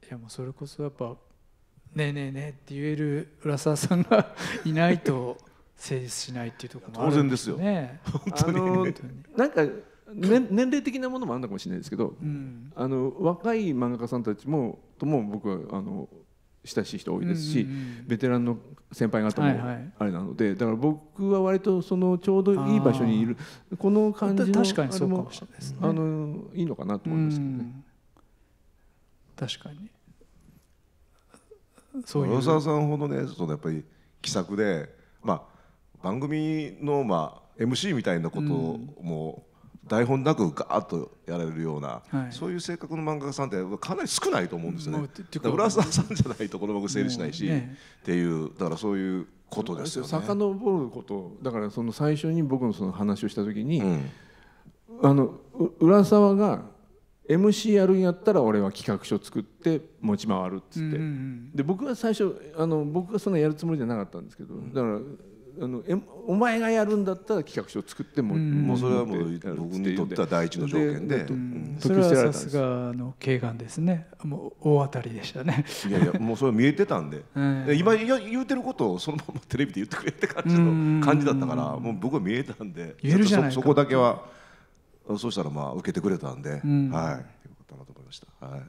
い、いやもうそれこそやっぱ「ねえねえねえ」って言える浦沢さんがいないと成立しないっていうところもあるんですね。当然ですよなんか年年齢的なものもあるのかもしれないですけど、うん、あの若い漫画家さんたちもとも僕はあの親しい人多いですし、うんうんうん、ベテランの先輩方もあれなので、はいはい、だから僕は割とそのちょうどいい場所にいるこの感じの確かにそうかもしれないですあのいいのかなと思いますけどね。確かにそういう沢さんほどねそのやっぱり気さくで、まあ、番組の、まあ、MC みたいなことも台本なくガーッとやれるような、はい、そういう性格の漫画家さんってかなり少ないと思うんですよね。か浦沢さんじゃないとこの僕成立しないし、ね、っていうだからそういうことですよね。遡ることだからその最初に僕のその話をした時に、うん、あの浦沢が MC やるんやったら俺は企画書作って持ち回るっつって、うんうんうん、で僕は最初あの僕がそんなやるつもりじゃなかったんですけど、だからあのえお前がやるんだったら企画書を作っても,、もうそれはもう僕にとっては第一の条件で、うん、それはさすがの慶願ですねもう大当たりでしたねいやいやもうそれは見えてたんで、(laughs) 今言うてることをそのままテレビで言ってくれって感じの感じだったからもう僕は見えたんで言えるじゃないそこだけはそうしたらまあ受けてくれたんで、はいよかったなと思いました、はい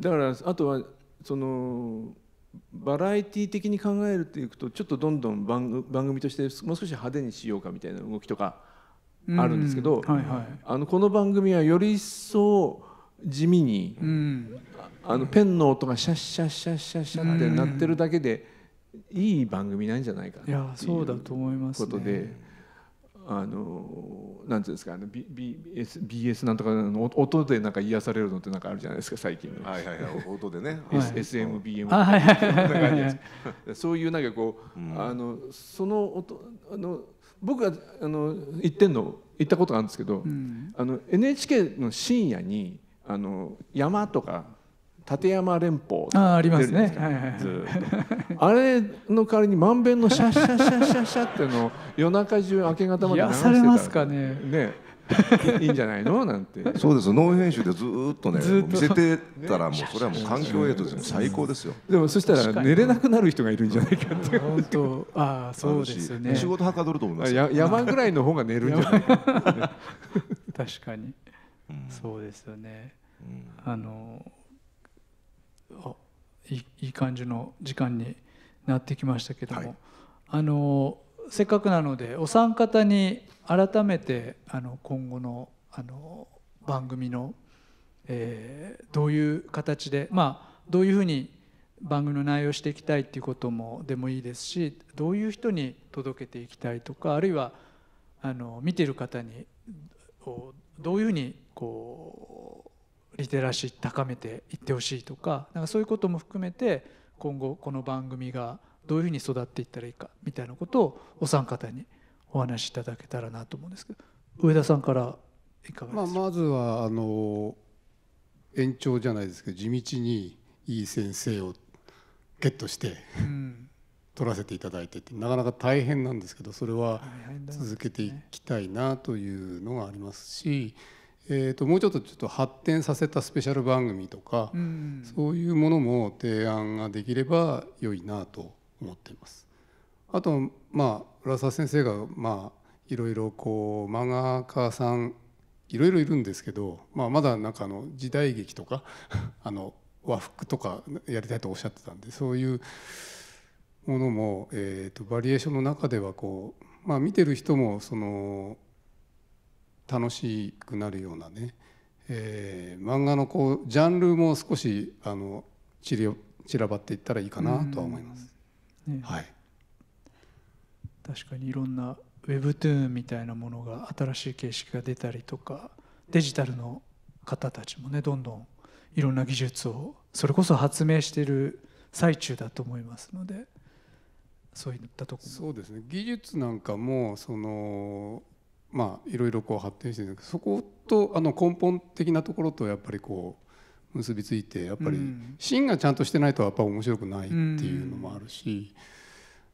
だからあとはそのバラエティー的に考えるっていくとちょっとどんどん番組としてもう少し派手にしようかみたいな動きとかあるんですけど、はいはい、あのこの番組はより一層地味に、あのペンの音がシャッシャッシャッシャッシャッってなってるだけでいい番組なんじゃないかなってと思います、ことで。あのなんていうんですか、ね、BS, BS なんとかの音でなんか癒されるのってなんかあるじゃないですか最近の。はいはいはい、音でね。SMBM (laughs) はい、(laughs) そういうなんかこう、うん、あのその音あの僕があの行ってんの言ったことがあるんですけど、うん、あの NHK の深夜にあの山とか立山連峰あありますね、はいはいあれの代わりにまんべんのシャッシャッシャッシャッシャっての夜中中明け方まで流してたらますかねねいいんじゃないのなんてそうですノー編集でずっとね見せてたらもうそれはもう環境エイです最高ですよでもそしたら寝れなくなる人がいるんじゃないかって本当ああそうですよね仕事はかどると思いますや山ぐらいの方が寝るんじゃないか確かに、そうですよね、あのいい感じの時間になってきましたけども、はい、あのせっかくなのでお三方に改めてあの今後のあの番組の、えー、どういう形でまあどういうふうに番組の内容をしていきたいっていうこともでもいいですしどういう人に届けていきたいとかあるいはあの見てる方にどういうふうにこうリテラシー高めていってほしいとかなんかそういうことも含めて今後この番組がどういうふうに育っていったらいいかみたいなことをお三方にお話しいただけたらなと思うんですけど上田さんからいかがですか、まあ、まずはあの延長じゃないですけど地道にいい先生をゲットして、うん、取らせていただいてってなかなか大変なんですけどそれは続けていきたいなというのがありますし。えーと、もうちょっとちょっと発展させたスペシャル番組とか、うん、そういうものも提案ができれば良いなと思っています。あとまあ浦沢先生がまあいろいろこう漫画家さんいろいろいるんですけど、まあ、まだなんかあの時代劇とか (laughs) あの和服とかやりたいとおっしゃってたんでそういうものも、えーとバリエーションの中ではこう、まあ、見てる人もその楽しくなるようなね、えー、漫画のこうジャンルも少しあの散り散らばっていったらいいかなとは思います。ね、はい、確かにいろんな Webtoon みたいなものが新しい形式が出たりとかデジタルの方たちもねどんどんいろんな技術をそれこそ発明している最中だと思いますのでそういったとこそうですね技術なんかもそのまあいろいろこう発展してるんですけどそことあの根本的なところとやっぱりこう結びついてやっぱり芯がちゃんとしてないとやっぱ面白くないっていうのもあるし、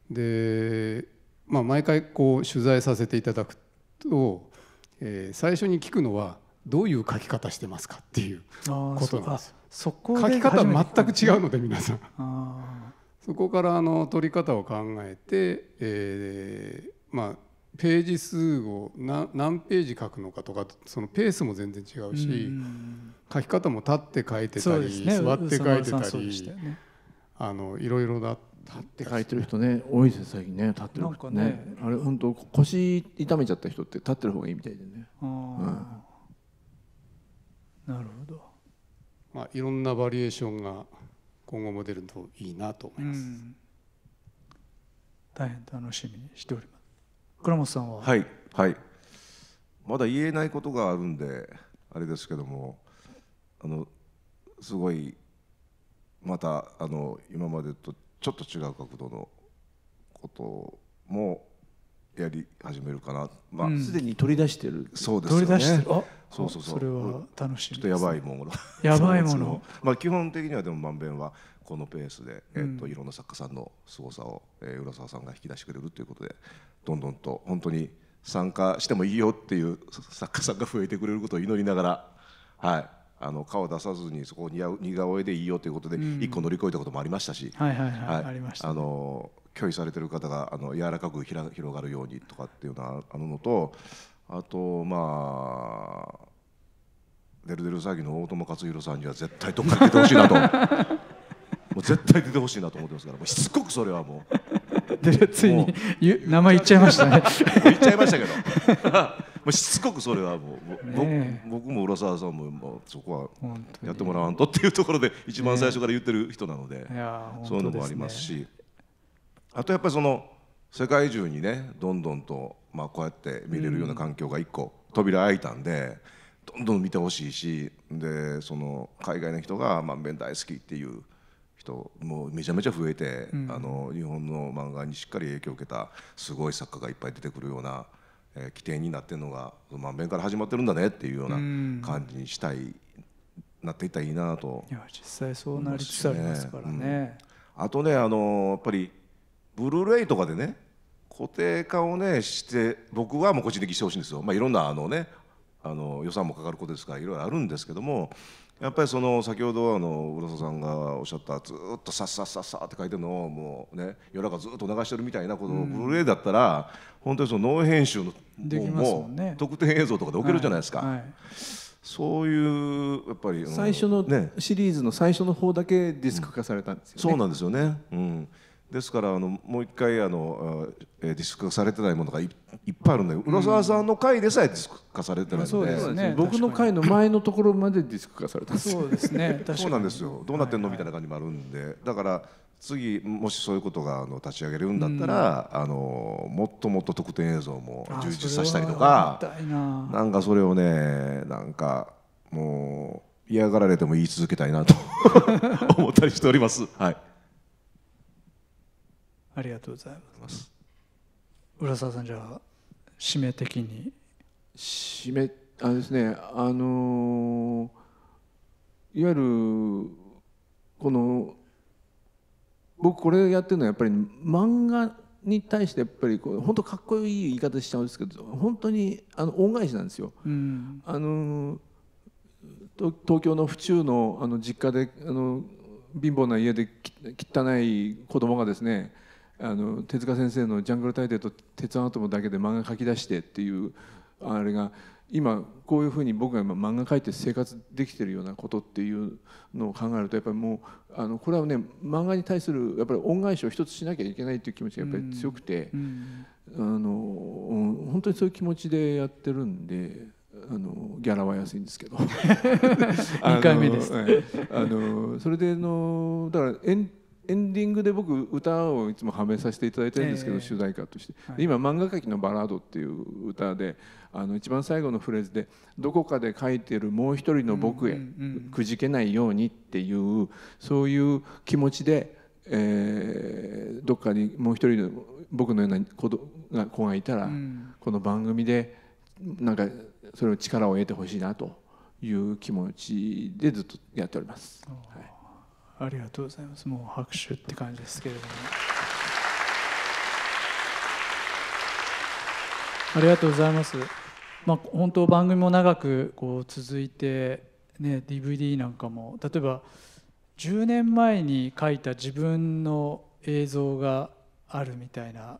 で、まあ、毎回こう取材させていただくと、えー、最初に聞くのはどういう書き方してますかっていうことなんですそこ書き方全く違うので皆さん。(laughs) そこからあの取り方を考えて、えー、まあページ数を何ページ書くのかとかそのペースも全然違うし書き方も立って書いてたり、ね、座って書いてたり、ね、あのいろいろだ立って書いてる人ね多いです最近ね立ってる人ね、ね、あれ本当腰痛めちゃった人って立ってる方がいいみたいでね、うん、なるほどまあいろんなバリエーションが今後も出るといいなと思います、大変楽しみにしております倉本さんははいはいまだ言えないことがあるんであれですけどもあのすごいまたあの今までとちょっと違う角度のこともやり始めるかな、まあ、うんすでに取り出してるそうですよね取り出してるあそうそうそうそれは楽しちょっとやばいものやばいものまあ基本的にはでもまんべんはこのペースで、えーといろんな作家さんの凄さを、えー、浦沢さんが引き出してくれるということでどんどんと本当に参加してもいいよっていう作家さんが増えてくれることを祈りながら、はい、あの顔出さずにそこを似顔絵でいいよということで一個乗り越えたこともありましたし拒否されてる方があの柔らかくひら広がるようにとかっていうのはあののとあとまあ「デルデル詐欺」の大友克洋さんには絶対どっか行ってほしいなともう絶対出てほしいなと思ってますからもうしつこくそれはもうついに名前言っちゃいましたね言っちゃいましたけどもうしつこくそれはもう、ね、僕も浦沢さんも、まあ、そこはやってもらわんとっていうところで一番最初から言ってる人なので、ね、そういうのもありますし、あとやっぱりその世界中にねどんどんと、まあ、こうやって見れるような環境が一個扉開いたんで。どんどん見てほしいしでその海外の人がまんべん大好きっていう人もうめちゃめちゃ増えて、うん、あの日本の漫画にしっかり影響を受けたすごい作家がいっぱい出てくるような、えー、起になってるのが満遍から始まってるんだねっていうような感じにしたい、うん、なっていったらいいなといや実際そうなりつつありますからね。うん、あとねあのやっぱりブルーレイとかでね固定化をねして僕はもう個人的にしてほしいんですよ。まあ、いろんなあのねあの予算もかかることですからいろいろあるんですけどもやっぱりその先ほどあの浦沢さんがおっしゃったずっとさっさっさっさって書いてるのをもうね夜中ずっと流してるみたいなことをブルーレイだったら本当にそのノー編集のもう特典映像とかで置けるじゃないですか。そういうやっぱり最初のシリーズの最初の方だけディスク化されたんですよね。そうなんですよね。うん、ですからあのもう一回あのディスク化されてないものがいっぱいあるんで浦沢さんの回でさえディスク化されてないので,、うんね、僕の回の前のところまでディスク化されたんですそうですねそうなんですよどうなってんのみたいな感じもあるんでだから次もしそういうことがあの立ち上げれるんだったら、うん、あのもっともっと特典映像も充実させたりとかなんかそれをねなんかもう嫌がられても言い続けたいなと (laughs) 思ったりしております。はいありがとうございます浦沢さんじゃあ締め的に締めあれですねあのいわゆるこの僕これやってるのはやっぱり漫画に対してやっぱりこう本当かっこいい言い方しちゃうんですけど本当にあの恩返しなんですよ。うん、あの東京の府中のあの実家であの貧乏な家で汚い子供がですねあの手塚先生の「ジャングル大帝」と「鉄腕アトム」だけで漫画書き出してっていうあれが今こういうふうに僕が今漫画描いて生活できてるようなことっていうのを考えるとやっぱりもうあのこれはね漫画に対するやっぱり恩返しを一つしなきゃいけないっていう気持ちがやっぱり強くて、あの本当にそういう気持ちでやってるんで。あのギャラは安いんですけど2回目です、はい、あのそれでのだからエンディングで僕歌をいつもはめさせていただいてるんですけど、主題歌として、今「漫画描きのバラード」っていう歌であの一番最後のフレーズで「どこかで書いてるもう一人の僕へくじけないように」っていうそういう気持ちで、えー、どっかにもう一人の僕のような子が子がいたら、この番組でなんかそれを力を得てほしいなという気持ちでずっとやっております。はいありがとうございますもう拍手って感じですけれどもありがとうございますまあ、本当番組も長くこう続いて、ね、DVD なんかも例えば10年前に書いた自分の映像があるみたいな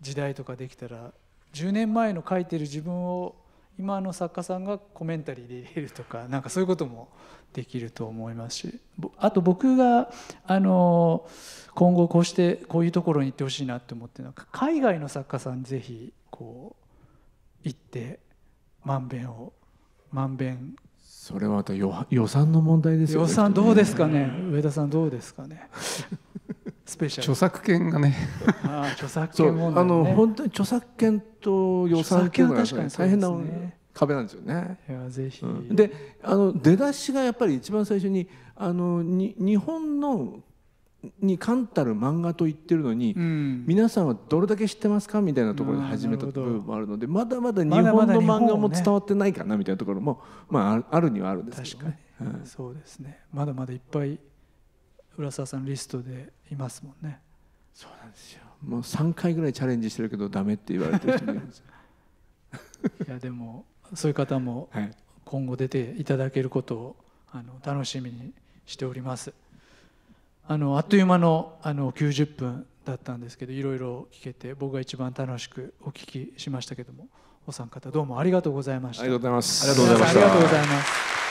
時代とかできたら10年前の書いてる自分を今の作家さんがコメンタリーで入れるとかなんかそういうこともできると思いますしあと僕があの今後こうしてこういうところに行ってほしいなって思ってるのは海外の作家さんぜひこう行ってまんべんをまんべんそれはまた予算の問題ですよね予算どうですかね上田さんどうですかね (laughs) スペシャル著作権がねああ (laughs) 著作権問題、ね、あの本当に著作権と予算権は確かに、大変な、ね、壁なんですよね。いやぜひ、うん、であの出だしがやっぱり一番最初にあのに日本のに冠たる漫画と言ってるのに、うん、皆さんはどれだけ知ってますかみたいなところで始めた部分もあるのでまだまだ日本の漫画も伝わってないかなみたいなところも、まあ、あるにはあるんですけどね。確かに、うん、そうですねまだまだいっぱい浦沢さんリストでいますもんね。そうなんですよもう3回ぐらいチャレンジしてるけどダメって言われてる人もいるんですよ。(laughs) いやでもそういう方も今後出ていただけることをあの楽しみにしておりますあのあっという間のあの90分だったんですけどいろいろ聞けて僕が一番楽しくお聞きしましたけどもお三方どうもありがとうございましたありがとうございますありがとうございました